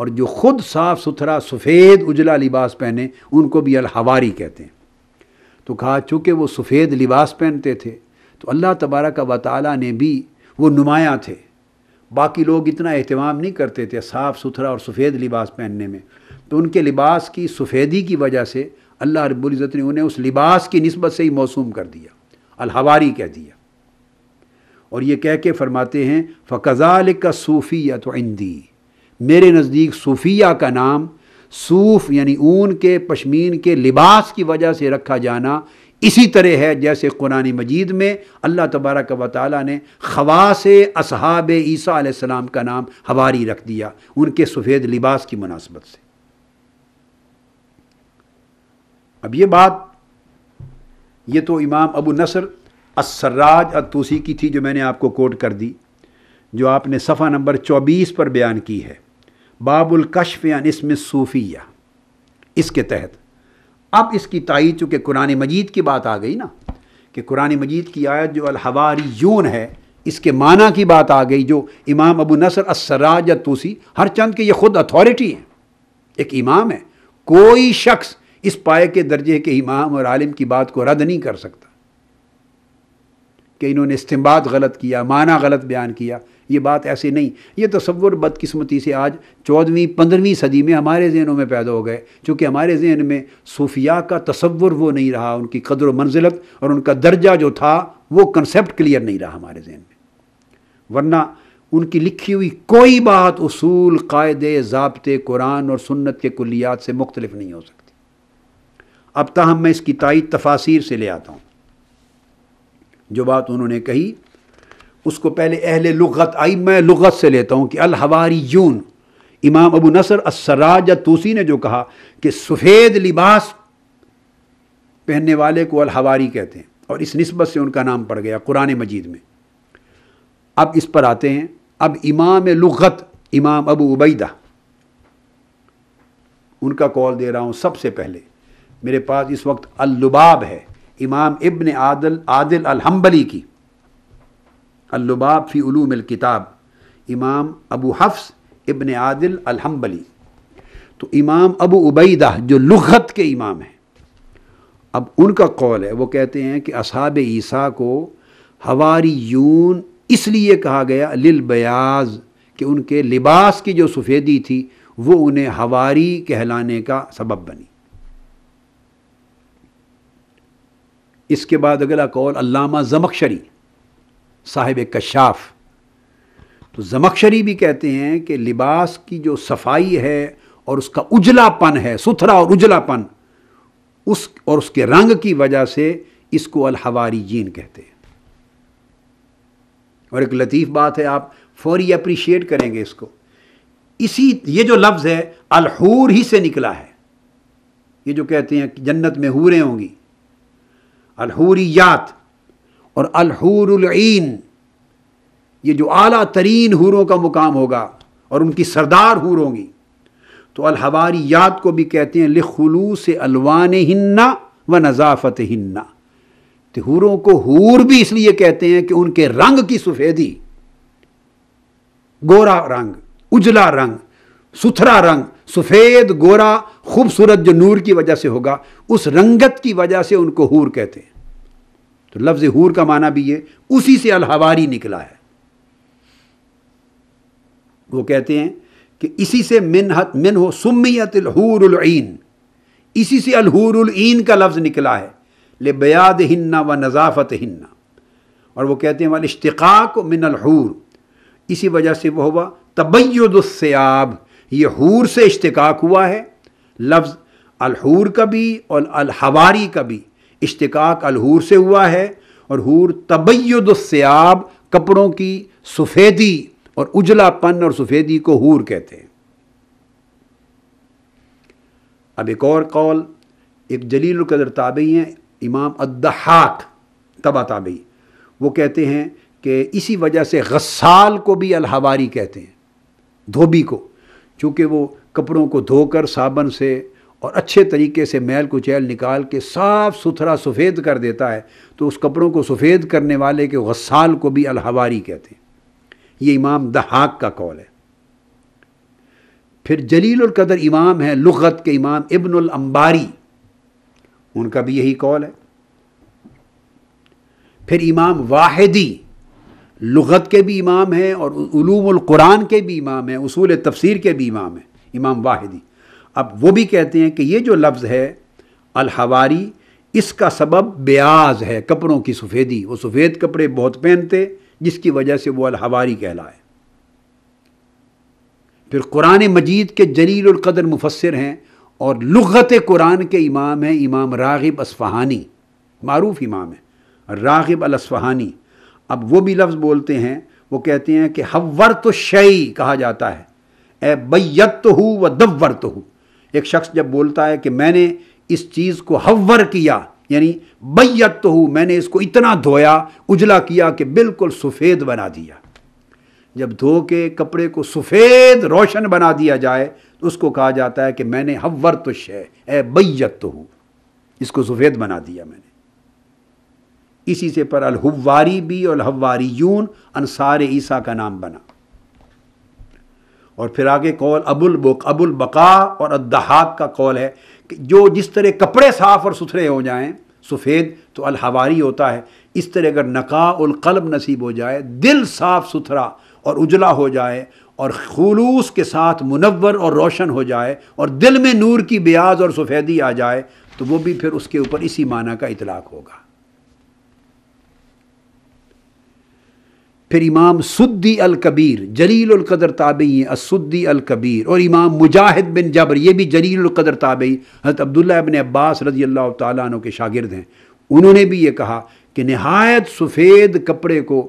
और जो ख़ुद साफ सुथरा सफ़ेद उजला लिबास पहने उनको भी अलहवारी कहते हैं तो कहा चूँकि वो सफ़ेद लिबास पहनते थे तो अल्लाह तबारा का वाल ने भी वो नुमाया थे बाकी लोग इतना अहतमाम नहीं करते थे साफ़ सुथरा और सफ़ेद लिबास पहनने में तो उनके लिबास की सफ़ेदी की वजह से अल्लाह रबुल्ज़त ने उन्हें उस लिबास की नस्बत से ही मौसू कर दिया अलहवारी कह दिया और ये कह के फरमाते हैं फ़कज़ाल का सूफ़िया तो इंदी मेरे नज़दीक सूफ़िया का नाम सूफ यानी ऊन के पशमीन के लिबास की वजह से रखा जाना इसी तरह है जैसे कुरान मजीद में अल्लाह तबारक व ताली ने खवास असहाब ईसा आसमाम का नाम हवारी रख दिया उनके सफ़ेद लिबास की मुनासबत से अब ये बात ये तो इमाम अबू नसर असर्राज अतूसी की थी जो मैंने आपको कोट कर दी जो आपने सफ़ा नंबर 24 पर बयान की है बाबुल कश्फ इसमें सूफिया इसके तहत अब इसकी तायद चूँकि कुरान मजीद की बात आ गई ना कि कुरान मजीद की आयत जो अलहवारी यून है इसके माना की बात आ गई जो इमाम अबू नसर असराज तूसी हर चंद के ये ख़ुद अथॉरिटी हैं एक इमाम है कोई शख्स इस पाए के दर्जे के इमाम और आलिम की बात को रद्द नहीं कर सकता कि इन्होंने इस्तेमाल गलत किया माना गलत बयान किया ये बात ऐसे नहीं ये तस्वुर बदकिस्मती से आज चौदहवीं पंद्रहवीं सदी में हमारे जहनों में पैदा हो गए चूँकि हमारे जहन में सूफिया का तस्वुर वो नहीं रहा उनकी कदर मंजिलत और उनका दर्जा जो था वो कंसेप्ट क्लियर नहीं रहा हमारे जहन में वरना उनकी लिखी हुई कोई बात उसूल कायदे ज़बते कुरान और सुन्नत के कुलियात से मुख्तलिफ नहीं हो सकती अब तहम मैं इसकी तायद तफासिर से ले आता हूँ जो बात उन्होंने कही उसको पहले अहल लगत आई मैं लगत से लेता हूँ कि अलहवारी यून इमाम अबू नसर असराज तूसी ने जो कहा कि सफ़ेद लिबास पहनने वाले को अलहवारी कहते हैं और इस नस्बत से उनका नाम पड़ गया कुरान मजीद में अब इस पर आते हैं अब इमाम लगत इमाम अबू उबैदा उनका कॉल दे रहा हूँ सबसे पहले मेरे पास इस वक्त अल्लुबाब है इमाम इब्न आदल आदिल अलहम्बली की अल्लुबाब फ़ी ूम किताब इमाम अबू हफ्स इब्न आदिल अलहम्बली तो इमाम अबू उबैदा जो लुगत के इमाम हैं अब उनका कौल है वो कहते हैं कि असहाब ईसा को हवारी यून इसलिए कहा गया लिल बयाज कि उनके लिबास की जो सफ़ेदी थी वो उन्हें हवारी कहलाने का सबब बनी इसके बाद अगला कौल अल्लामा जमकशरी साहिब कशाफ तो जमकशरी भी कहते हैं कि लिबास की जो सफाई है और उसका उजलापन है सुथरा और उजलापन उस और उसके रंग की वजह से इसको अलहवारी जीन कहते हैं और एक लतीफ़ बात है आप फौरी अप्रिशिएट करेंगे इसको इसी ये जो लफ्ज़ है अलहूर ही से निकला है ये जो कहते हैं कि जन्नत में हूरें होंगी अलहूरियात और अलहूरन ये जो आला तरीन हूरों का मुकाम होगा और उनकी सरदार हूर होंगी तो अलहवारियात को भी कहते हैं से अलवान हिन्ना व नज़ाफ़त हिन्ना तो हूरों को हूर भी इसलिए कहते हैं कि उनके रंग की सफ़ेदी गोरा रंग उजला रंग सुथरा रंग सफ़ेद गोरा खूबसूरत जो नूर की वजह से होगा उस रंगत की वजह से उनको हूर कहते हैं तो लफ्ज़ हूर का माना भी ये उसी से अलहवारी निकला है वो कहते हैं कि इसी से मिनहत मिन हो सुमियत हूरन इसी से अलहूरइन का लफ्ज़ निकला है ले बयाद हिन्ना व नज़ाफ़त हिन्ना और वो कहते हैं वाले इश्तक़ाक मिन अलहूर इसी वजह से वह हुआ तबैदुस्याब ये हूर से इश्तिकाक हुआ है लफ्ज़ अलहूर का भी और अलहवारी का भी इश्तिकाक अलहूर से हुआ है और हूर तबैदस्याब कपड़ों की सफ़ेदी और उजलापन और सफ़ेदी को हूर कहते हैं अब एक और कौल एक जलील कदर ताबई हैं इमाम अद्दहाक तबा ताबई वो कहते हैं कि इसी वजह से गसाल को भी अलहवारी कहते हैं धोबी को चूँकि वो कपड़ों को धोकर साबन से और अच्छे तरीके से मैल कुचैल निकाल के साफ़ सुथरा सफ़ेद कर देता है तो उस कपड़ों को सफ़ेद करने वाले के गसाल को भी अलहवारी कहते हैं ये इमाम दहाक का कौल है फिर जलील और कदर इमाम है लुगत के इमाम इबन अम्बारी उनका भी यही कौल है फिर इमाम वाहिदी लगत के भी इमाम हैं और ूमक़ुरान के भी इमाम हैं उसूल तफसीर के भी इमाम हैं इमाम वाहिदी अब वो भी कहते हैं कि ये जो लफ्ज़ है अलहवारी इसका सबब ब्याज है कपड़ों की सफ़ेदी वो सफ़ेद कपड़े बहुत पहनते जिसकी वजह से वो अलहवारी कहलाए फिर कुरान मजीद के जलील कदर मुफसर हैं और लगत कुरान के इमाम हैं इमाम रागिब असफ़हानी मरूफ इमाम है रागिब अलसफ़हानी अब वो भी लफ्ज़ बोलते हैं वो कहते हैं कि हवर तो शई कहा जाता है ए बैत तो हूँ व दवर तो हूँ एक शख्स जब बोलता है कि मैंने इस चीज़ को हवर किया यानी बैत तो हूँ मैंने इसको इतना धोया उजला किया कि बिल्कुल सफ़ेद बना दिया जब धो के कपड़े को सफ़ेद रोशन बना दिया जाए तो उसको कहा जाता है कि मैंने हवर तो शे ए बैत तो हूँ इसको सफ़ेद बना दिया मैंने इसी से पर अलहवारी भी और हवारी यून अनसार ईसा का नाम बना और फिर आगे कौल अबुल बुक अबुल बका और अदहाक का कौल है कि जो जिस तरह कपड़े साफ़ और सुथरे हो जाएं सफ़ेद तो अलहवारी होता है इस तरह अगर कलब नसीब हो जाए दिल साफ़ सुथरा और उजला हो जाए और खलूस के साथ मुनवर और रोशन हो जाए और दिल में नूर की ब्याज और सफ़ेदी आ जाए तो वो भी फिर उसके ऊपर इसी माना का इतलाक़ होगा फिर इमाम सुद्दी अल कबीर जलील कदर ताबई असुद्दी अल कबीर और इमाम मुजाहिद बिन जबर ये भी जलील कदर ताबई हज़रत अब्दुल्ला बिन अब्बास रजी अल्लाह तु के शागिर्द हैं उन्होंने भी ये कहा कि नहायत सफ़ेद कपड़े को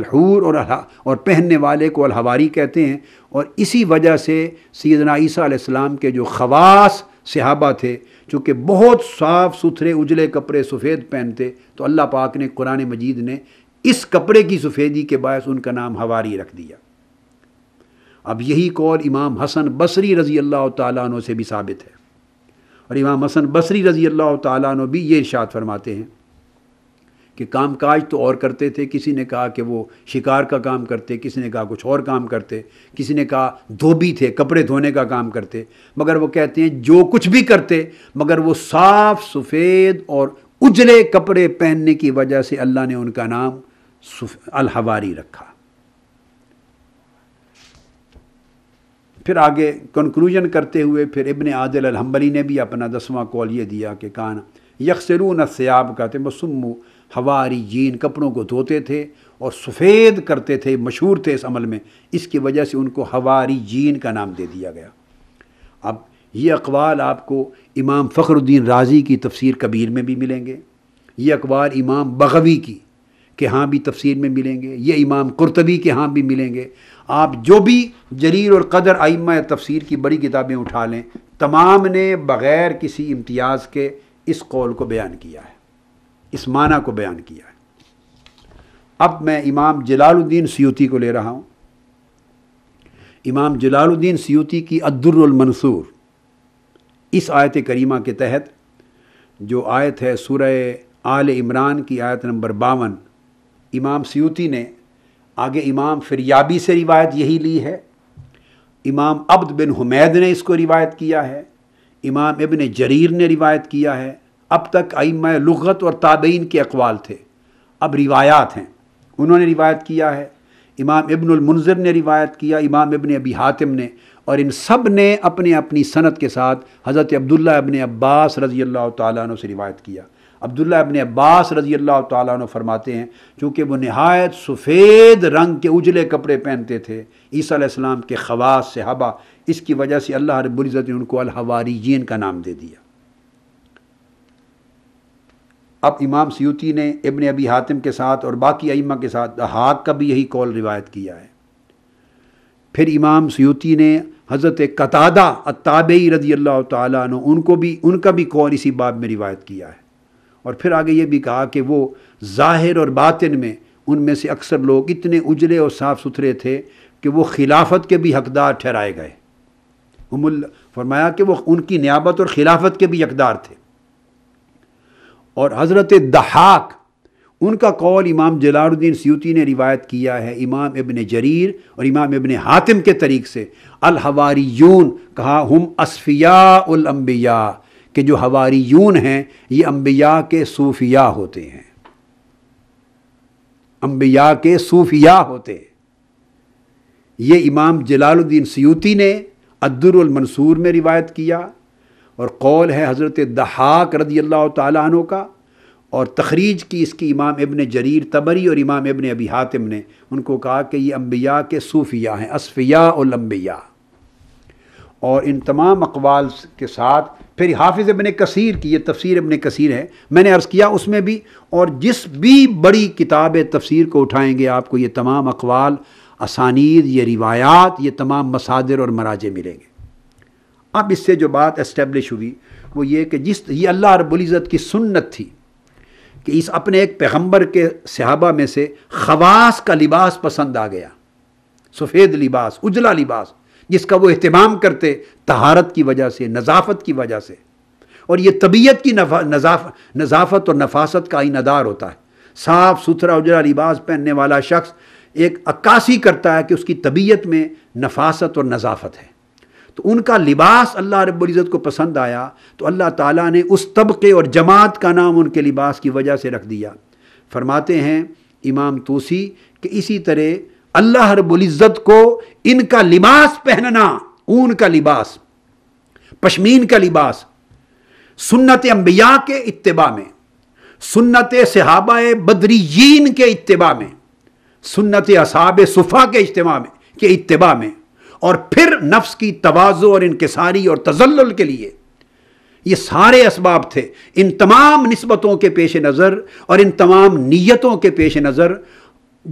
अलहूर और और पहनने वाले को अलहवारी कहते हैं और इसी वजह से सैदना ईसा के जो खवास सहाबा थे चूँकि बहुत साफ़ सुथरे उजले कपड़े सफ़ेद पहनते तो अल्लाह पाक ने कुरान मजीद ने इस कपड़े की सफ़ेदी के बायस उनका नाम हवारी रख दिया अब यही कौल इमाम हसन बसरी रज़ी अल्लाह तु से भी साबित है और इमाम हसन बसरी रज़ी अल्लाह तु भी ये इर्शाद फरमाते हैं कि काम काज तो और करते थे किसी ने कहा कि वो शिकार का काम करते किसी ने कहा कुछ और काम करते किसी ने कहा धोबी थे कपड़े धोने का काम करते मगर वो कहते हैं जो कुछ भी करते मगर वो साफ़ सफ़ेद और उजले कपड़े पहनने की वजह से अल्लाह ने उनका नाम अलहवारी रखा फिर आगे कंक्लूजन करते हुए फिर इबन आदिल अलहम्बली ने भी अपना दसवां कॉल ये दिया कि कान न सयाब कहते मसुमु हवारी जीन कपड़ों को धोते थे और सफ़ेद करते थे मशहूर थे इस अमल में इसकी वजह से उनको हवारी जीन का नाम दे दिया गया अब ये अकवाल आपको इमाम फ़खरुद्दीन राज़ी की तफसीर कबीर में भी मिलेंगे ये अकवाल इमाम बगवी की के हाँ भी तफसीर में मिलेंगे ये इमाम कुरतबी के हाँ भी मिलेंगे आप जो भी जरीर और कदर आइम तफसीर की बड़ी किताबें उठा लें तमाम ने बग़ैर किसी इम्तियाज़ के इस कौल को बयान किया है इस माना को बयान किया है अब मैं इमाम जलालुद्दीन सयूती को ले रहा हूँ इमाम जलालुद्दीन सयूती की अद्दुरमनसूर इस आयत करीमा के तहत जो आयत है सूर्य आल इमरान की आयत नंबर बावन इमाम सयूती ने आगे इमाम फिरयाबी से रिवायत यही ली है इमाम अब्द बिन हुमैद ने इसको रिवायत किया है इमाम इबन जरीर ने रिवायत किया है अब तक आइम लगत और ताबेन के अकवाल थे अब रिवायात हैं उन्होंने रिवायत किया है इमाम इबनमनज़र ने रिवायत किया इमाम इबन अबी हातिम ने और इन सब ने अपने अपनी सनत के साथ हज़रत अब्दुल्ला अबन अब्बास रज़ी अल्लाह तु से रिवायत किया अब्दुल्ला अबन अब्बास रजी अल्लाह तु फरमाते हैं चूँकि वो नहायत सफ़ेद रंग के उजले कपड़े पहनते थे ईसीम के खवास से हबा इसकी वजह से अल्लाह रबुल्ज़त ने उनको अलहवारीन का नाम दे दिया अब इमाम सयूती ने इबन अबी हातिम के साथ और बाकी अइमा के साथ हाक का भी यही कौल रिवायत किया है फिर इमाम सयूती ने हज़रत कतादा अताबई रजी अल्लाह तुनको भी उनका भी कौल इसी बाब में रिवायत किया है और फिर आगे ये भी कहा कि वो ज़ाहिर और बातिन में उनमें से अक्सर लोग इतने उजले और साफ़ सुथरे थे कि वो खिलाफत के भी हकदार ठहराए गए उमुल फरमाया कि वो उनकी नियाबत और खिलाफत के भी हकदार थे और हज़रत दहाक उनका कौल इमाम जलालुद्दीन सयूती ने रिवायत किया है इमाम इबन जरीर और इमाम इबन हातिम के तरीक़ से अलहवारीन कहा हम असफिया उलम्बिया कि जो हवारी यून हैं ये अम्बिया के सूफिया होते हैं अम्बिया के सूफिया होते ये इमाम जलालुद्दीन सयूती ने अद्दुरमनसूर में रिवायत किया और कौल है हज़रत दहाक रदी अल्लाह तु का और तखरीज की इसकी इमाम इबन जरीर तबरी और इमाम इबन अबी हातिम ने उनको कहा कि ये अम्बिया के सूफिया हैं असफिया और लम्बिया और इन तमाम अकवाल के साथ फिर हाफिज़ इबन कसीर की ये तफसीर इबन कसीर है मैंने अर्ज़ किया उसमें भी और जिस भी बड़ी किताब तफसीर को उठाएँगे आपको ये तमाम अकवाल असानीद ये रिवायात ये तमाम मसादर और मराजे मिलेंगे अब इससे जो बात इस्टेब्लिश हुई वो ये कि जिस ये अल्लाह रबुल्ज़त की सुन्नत थी कि इस अपने एक पैगम्बर के सहाबा में से खवास का लिबास पसंद आ गया सफ़ेद लिबास उजला लिबास जिसका वो अहतमाम करते तहारत की वजह से नज़ाफत की वजह से और ये तबीयत की नजाफ नज़ाफत और नफासत का आइनादार होता है साफ़ सुथरा उजरा लिबास पहनने वाला शख्स एक अक्कासी करता है कि उसकी तबीयत में नफासत और नज़ाफत है तो उनका लिबास अल्लाह रबुल्ज़त को पसंद आया तो अल्लाह ताला ने उस तबके और जमात का नाम उनके लिबास की वजह से रख दिया फरमाते हैं इमाम तोसी कि इसी तरह अल्लाह इज्जत को इनका लिबास पहनना ऊन का लिबास पश्मीन का लिबास सुन्नत अंबिया के इतबा में सुन्नत सहाबा बदरीन के इतबा में सुन्नत असाब सुफा के इज्तवा में के इतबा में और फिर नफ्स की तोज़ो और इनकसारी और तजल के लिए ये सारे इसबाब थे इन तमाम नस्बतों के पेश नज़र और इन तमाम नीयतों के पेश नज़र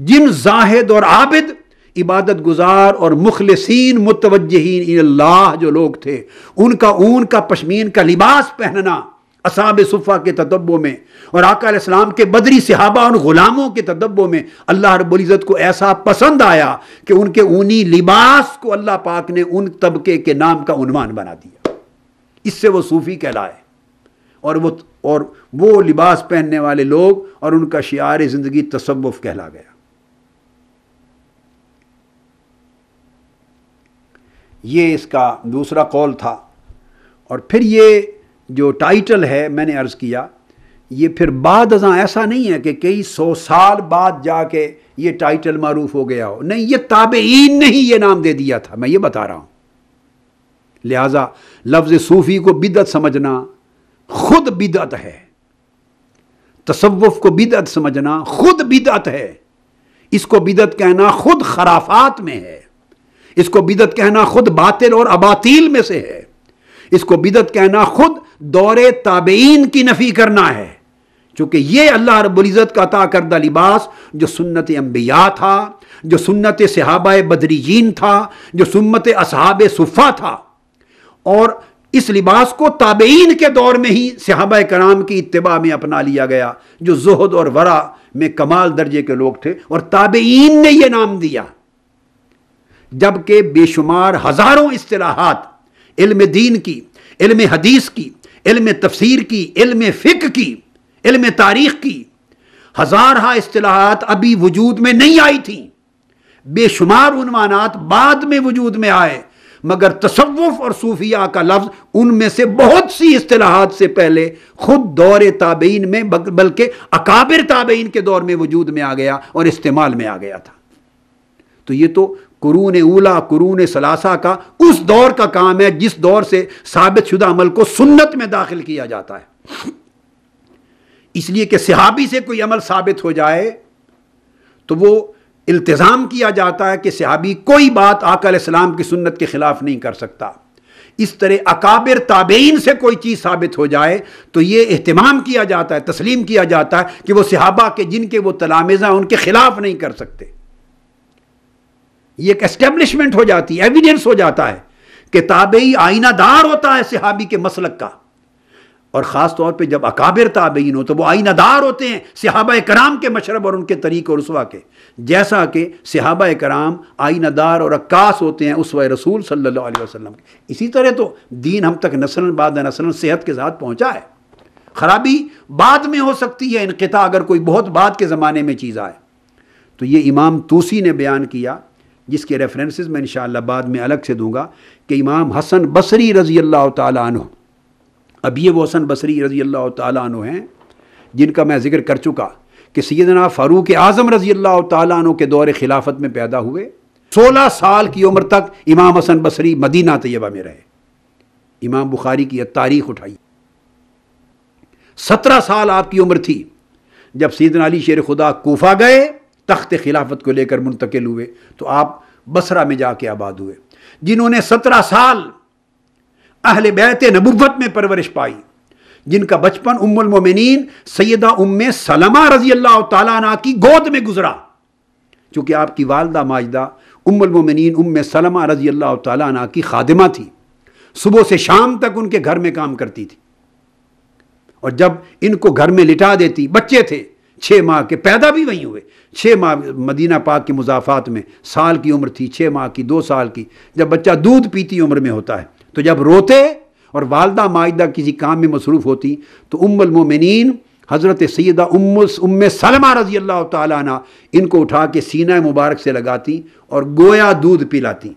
जिन जाहिद और आबिद इबादत गुजार और मुखलसिन मुतवजहन अल्लाह जो लोग थे उनका ऊन का पशमीन का लिबास पहनना असाब सुफ़ा के तदब्बों में और आकाम के बदरी सिहाबा उन ग़ुलामों के तदब्बों में अल्लाह रबुल्ज़त को ऐसा पसंद आया कि उनके ऊनी लिबास को अल्लाह पाक ने उन तबके के नाम का उन्वान बना दिया इससे वो सूफ़ी कहलाए और वो और वो लिबास पहनने वाले लोग और उनका शार ज़िंदगी तसव्वुफ़ कहला गया ये इसका दूसरा कॉल था और फिर ये जो टाइटल है मैंने अर्ज़ किया ये फिर बाद अजा ऐसा नहीं है कि कई सौ साल बाद जाके ये टाइटल मरूफ हो गया हो नहीं ये ताबेन ने ही ये नाम दे दिया था मैं ये बता रहा हूँ लिहाजा लफ्ज़ सूफ़ी को बिदत समझना खुद बिदत है तसवुफ़ को बिदत समझना खुद बिदत है इसको बिदत कहना खुद खराफात में है इसको बिदत कहना खुद बातिल और अबातील में से है इसको बिदत कहना खुद दौरे ताबेन की नफ़ी करना है चूँकि ये अल्लाह रबुल्ज़त का अता करदा लिबास जो सुन्नत अम्बिया था जो सुन्नत सहाबा बदरीजीन था जो सुन्नत असहाब सुफ़ा था और इस लिबास को ताबेन के दौर में ही सहाबा कराम की इतबा में अपना लिया गया जो जहद और वरा में कमाल दर्जे के लोग थे और ताबेन ने यह नाम दिया जबकि बेशुमार हज़ारों असलाहत इल्म दीन की इल्म हदीस की इल्म तफसीर की इल्म फ़िक की इल्म तारीख़ की हज़ारहा असलाहत अभी वजूद में नहीं आई थी बेशुमार बाद में वजूद में आए मगर तसवुफ़ और सूफिया का लफ्ज़ उनमें से बहुत सी असलाहत से पहले खुद दौर ताबेन में बल्कि अकाबिर ताबेन के दौर में वजूद में आ गया और इस्तेमाल में आ गया था तो ये तो कुरून उला कुरून सलासा का उस दौर का काम है जिस दौर से साबित शुदा अमल को सुन्नत में दाखिल किया जाता है इसलिए कि सिहाबी से कोई अमल साबित हो जाए तो वो इल्तज़ाम किया जाता है कि सिहाबी कोई बात आकल इस्लाम की सुन्नत के ख़िलाफ़ नहीं कर सकता इस तरह अकाबिर ताबेन से कोई चीज़ साबित हो जाए तो ये अहतमाम किया जाता है तस्लीम किया जाता है कि वो सिहाबा के जिनके वो तलामेज़ा उनके ख़िलाफ़ नहीं कर सकते ये एक एस्टेब्लिशमेंट हो जाती है एविडेंस हो जाता है कि ताबई आईनादार होता है सिहाबी के मसलक का और ख़ास तौर पे जब अकाबिर ताबीन हो तो वो आइनादार होते हैं सिहाबा कराम के मशरब और उनके तरीक़ और रसवा के जैसा कि सिहाबा कराम दार और अक्कास होते हैं उसवा रसूल सल्लल्लाहु अलैहि वसल्लम के इसी तरह तो दीन हम तक नसल बाद नसल सेहत के साथ पहुँचा है खराबी बाद में हो सकती है इनकता अगर कोई बहुत बाद के ज़माने में चीज़ आए तो ये इमाम तूसी ने बयान किया जिसके रेफरेंसेस मैं इन बाद में अलग से दूंगा कि इमाम हसन बसरी रज़ी अल्लाह तु अब ये वो हसन बसरी रज़ी अल्लाह तु हैं जिनका मैं जिक्र कर चुका कि सैदना फ़ारूक आज़म रज़ी अल्लाह तु के दौर खिलाफत में पैदा हुए सोलह साल की उम्र तक इमाम हसन बसरी मदीना तयबा में रहे इमाम बुखारी की तारीख उठाई सत्रह साल आपकी उम्र थी जब सैदन अली शेर खुदा कोफा गए तख्त खिलाफत को लेकर मुंतकिल हुए तो आप बसरा में जाके आबाद हुए जिन्होंने सत्रह साल अहल बैत नबुवत में परवरिश पाई जिनका बचपन उम्मुल मोमिनीन सैदा उम सलमा रजी अल्लाह तला की गोद में गुजरा चूंकि आपकी वालदा माजदा उम्मुल मोमिनीन उम सलमा रजी अल्लाह तला की खादिमा थी सुबह से शाम तक उनके घर में काम करती थी और जब इनको घर में लिटा देती बच्चे थे छः माह के पैदा भी वहीं हुए छः माह मदीना पाक के मुजाफात में साल की उम्र थी छः माह की दो साल की जब बच्चा दूध पीती उम्र में होता है तो जब रोते और वालदा माहिदा किसी काम में मसरूफ़ होती तो उम्मल मोमिन हज़रत सैदा उम उम सलमा रजी अल्लाह तला इनको उठा के सीना मुबारक से लगाती और गोया दूध पिलाती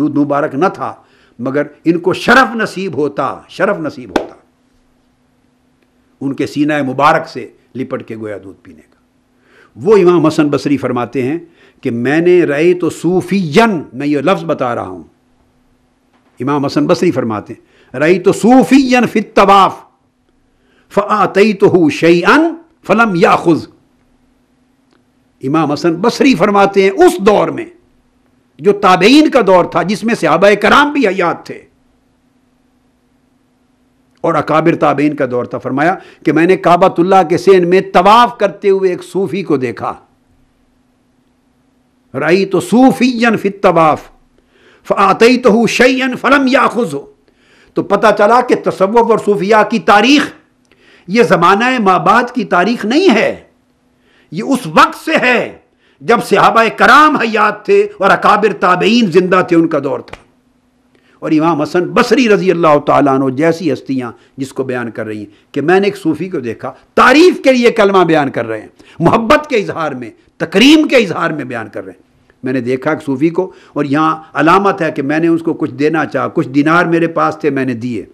दूध मुबारक न था मगर इनको शरफ नसीब होता शरफ नसीब होता उनके सीना मुबारक से लिपट के गोया दूध पीने का वो इमाम हसन बसरी फरमाते हैं कि मैंने रही तो सूफी जन मैं ये लफ्ज़ बता रहा हूँ इमाम हसन बसरी फरमाते हैं रही तो सूफी जन फित तवाफ़ फई तो हूँ शैन फलम या खुज इमाम हसन बसरी फरमाते हैं उस दौर में जो ताबेन का दौर था जिसमें से आबा कराम भी हयात थे और अकाबिर ताबीन का दौर था फरमाया कि मैंने काबतुल्ला के सेन में तवाफ़ करते हुए एक सूफ़ी को देखा रई तो सूफीन फित तवाफ़ फ़ातई तो हु शैन फलम खुश हो तो पता चला कि तसव्वुफ़ और सूफिया की तारीख़ ये ज़माना माबाद की तारीख़ नहीं है ये उस वक्त से है जब सहाबा कराम हयात थे और अकाबिर ताबेन जिंदा थे उनका दौर था और इमाम हसन बसरी रजी अल्लाह तु जैसी हस्तियाँ जिसको बयान कर रही हैं कि मैंने एक सूफ़ी को देखा तारीफ़ के लिए कलमा बयान कर रहे हैं मोहब्बत के इजहार में तकरीम के इजहार में बयान कर रहे हैं मैंने देखा एक सूफ़ी को और यहाँ अलामत है कि मैंने उसको कुछ देना चाह कुछ दिनार मेरे पास थे मैंने दिए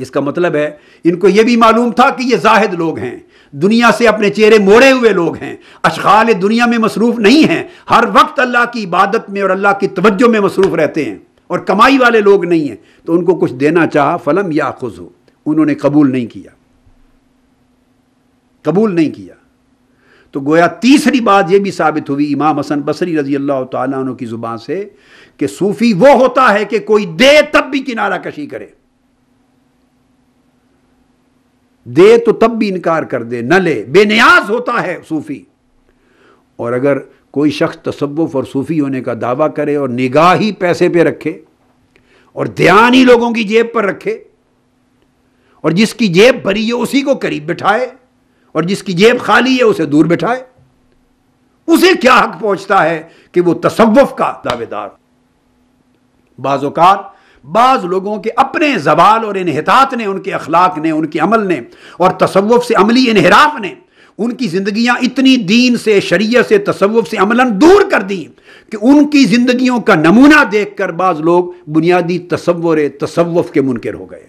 इसका मतलब है इनको यह भी मालूम था कि ये जाहिद लोग हैं दुनिया से अपने चेहरे मोड़े हुए लोग हैं अशखाल दुनिया में मसरूफ़ नहीं हैं हर वक्त अल्लाह की इबादत में और अल्लाह की तवज्जो में मसरूफ़ रहते हैं और कमाई वाले लोग नहीं हैं तो उनको कुछ देना चाह फलम या खुज हो उन्होंने कबूल नहीं किया कबूल नहीं किया तो गोया तीसरी बात यह भी साबित हुई इमाम हसन बसरी रजी अल्लाह तु की ज़ुबान से कि सूफ़ी वो होता है कि कोई दे तब भी किनारा कशी करे दे तो तब भी इनकार कर दे न ले बेनियाज होता है सूफ़ी और अगर कोई शख्स तसव्वुफ और सूफ़ी होने का दावा करे और निगाह ही पैसे पे रखे और ध्यान ही लोगों की जेब पर रखे और जिसकी जेब भरी है उसी को करीब बिठाए और जिसकी जेब खाली है उसे दूर बिठाए उसे क्या हक पहुंचता है कि वो तसव्वुफ का दावेदार बाज़ात बाज़ लोगों के अपने जवाल और इनहतात ने उनके अखलाक ने उनके अमल ने और तसव्वुफ से अमली इनहराफ ने उनकी जिंदगियां इतनी दीन से शरीय से तसव्वुफ से अमलन दूर कर दी कि उनकी ज़िंदगियों का नमूना देखकर बाज़ लोग बुनियादी तस्वर तसव्वुफ के मुनकर हो गए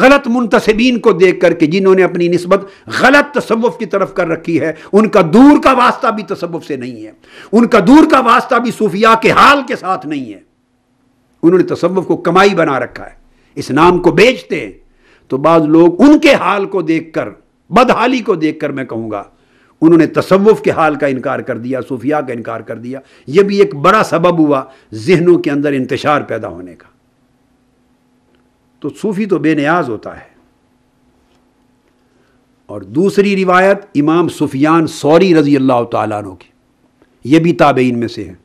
गलत मुंतसबीन को देख करके जिन्होंने अपनी नस्बत गलत तसव्वुफ की तरफ कर रखी है उनका दूर का वास्ता भी तसव्वुफ से नहीं है उनका दूर का वास्ता भी सूफिया के हाल के साथ नहीं है उन्होंने तसव्वुफ को कमाई बना रखा है इस नाम को बेचते हैं तो बाद लोग उनके हाल को देखकर बदहाली को देखकर मैं कहूँगा उन्होंने तसव्वुफ के हाल का इनकार कर दिया सूफिया का इनकार कर दिया यह भी एक बड़ा सबब हुआ जहनों के अंदर इंतशार पैदा होने का तो सूफ़ी तो बेनियाज होता है और दूसरी रिवायत इमाम सुफियान सौरी रजी अल्लाह तु की यह भी ताबेइन में से है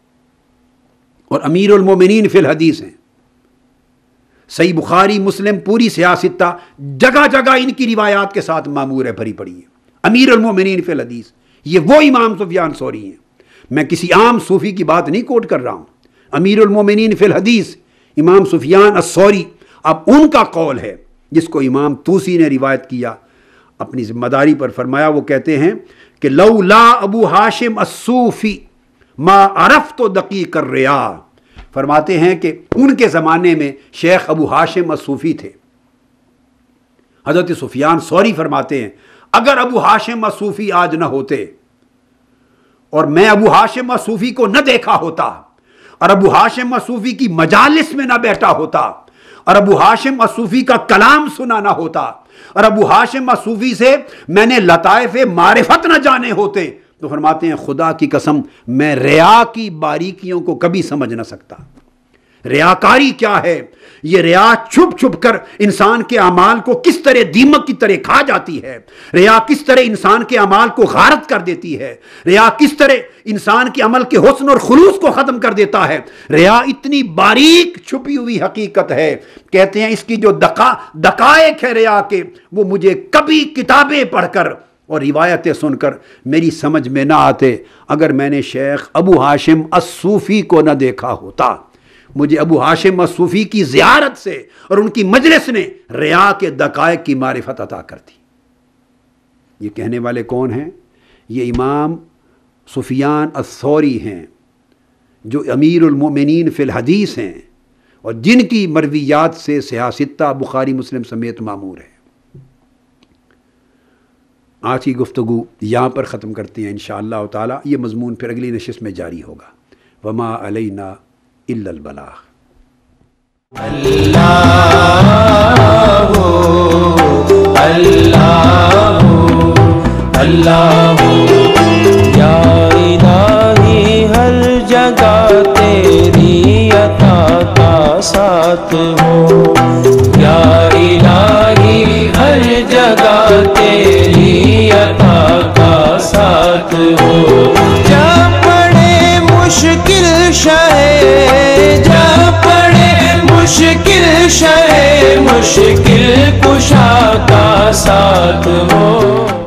और अमीरमिन फ़िल हदीस हैं सही बुखारी मुस्लिम पूरी सियासता जगह जगह इनकी रिवायात के साथ मामूर है भरी पड़ी है अमीर उलमोमिन फिल हदीस ये वो इमाम सुफियान सोरी हैं मैं किसी आम सूफ़ी की बात नहीं कोट कर रहा हूँ अमीर उलमोमिन फिल हदीस इमाम सुफियान असौरी अब उनका कौल है जिसको इमाम तूसी ने रिवायत किया अपनी जिम्मेदारी पर फरमाया वो कहते हैं कि लौला अबू हाशिम असूफ़ी मा अरफ तो दकी कर रया फरमाते हैं कि उनके ज़माने में शेख अबू हाशिम सूफ़ी थे हज़रत सुफियान सॉरी फरमाते हैं अगर अबू हाशिम सूफ़ी आज न होते और मैं अबू हाशिम सूफ़ी को न देखा होता और अबू हाशिम सूफ़ी की मजालिस में ना बैठा होता और अबू हाशिम सूफ़ी का कलाम सुना ना होता और अबू हाशिम सूफ़ी से मैंने लताइफ मारिफत न जाने होते तो फरमाते हैं खुदा की कसम मैं रिया की बारीकियों को कभी समझ ना सकता रियाकारी क्या है यह रिया छुप छुप कर इंसान के अमाल को किस तरह दीमक की तरह खा जाती है रिया किस तरह इंसान के अमाल को गारत कर देती है रिया किस तरह इंसान के अमल के हसन और खलूस को ख़त्म कर देता है रिया इतनी बारीक छुपी हुई हकीकत है कहते हैं इसकी जो दका दकायक है रिया के वो मुझे कभी किताबें पढ़कर और रिवायतें सुनकर मेरी समझ में ना आते अगर मैंने शेख अबू हाशिम असूफी को न देखा होता मुझे अबू हाशिम असूफी की ज़ियारत से और उनकी मजलिस ने रिया के दकायक की मारफत अता कर दी ये कहने वाले कौन हैं ये इमाम सुफियान असौरी हैं जो अमीरमिन फ़िलहदीस हैं और जिनकी मरवियात से सियासत बुखारी मुस्लिम समेत मामूर है आज की गुफ्तु यहाँ पर ख़त्म करते हैं इन ताला ये मजमून फिर अगली नशस्त में जारी होगा वमा अलना इल्लबलाह हर जगह तेरी अता का साथ हो या इलाही हर जगह तेरी अता का साथ हो जा पड़े मुश्किल शहे जा पड़े मुश्किल शहे मुश्किल कुशा का साथ हो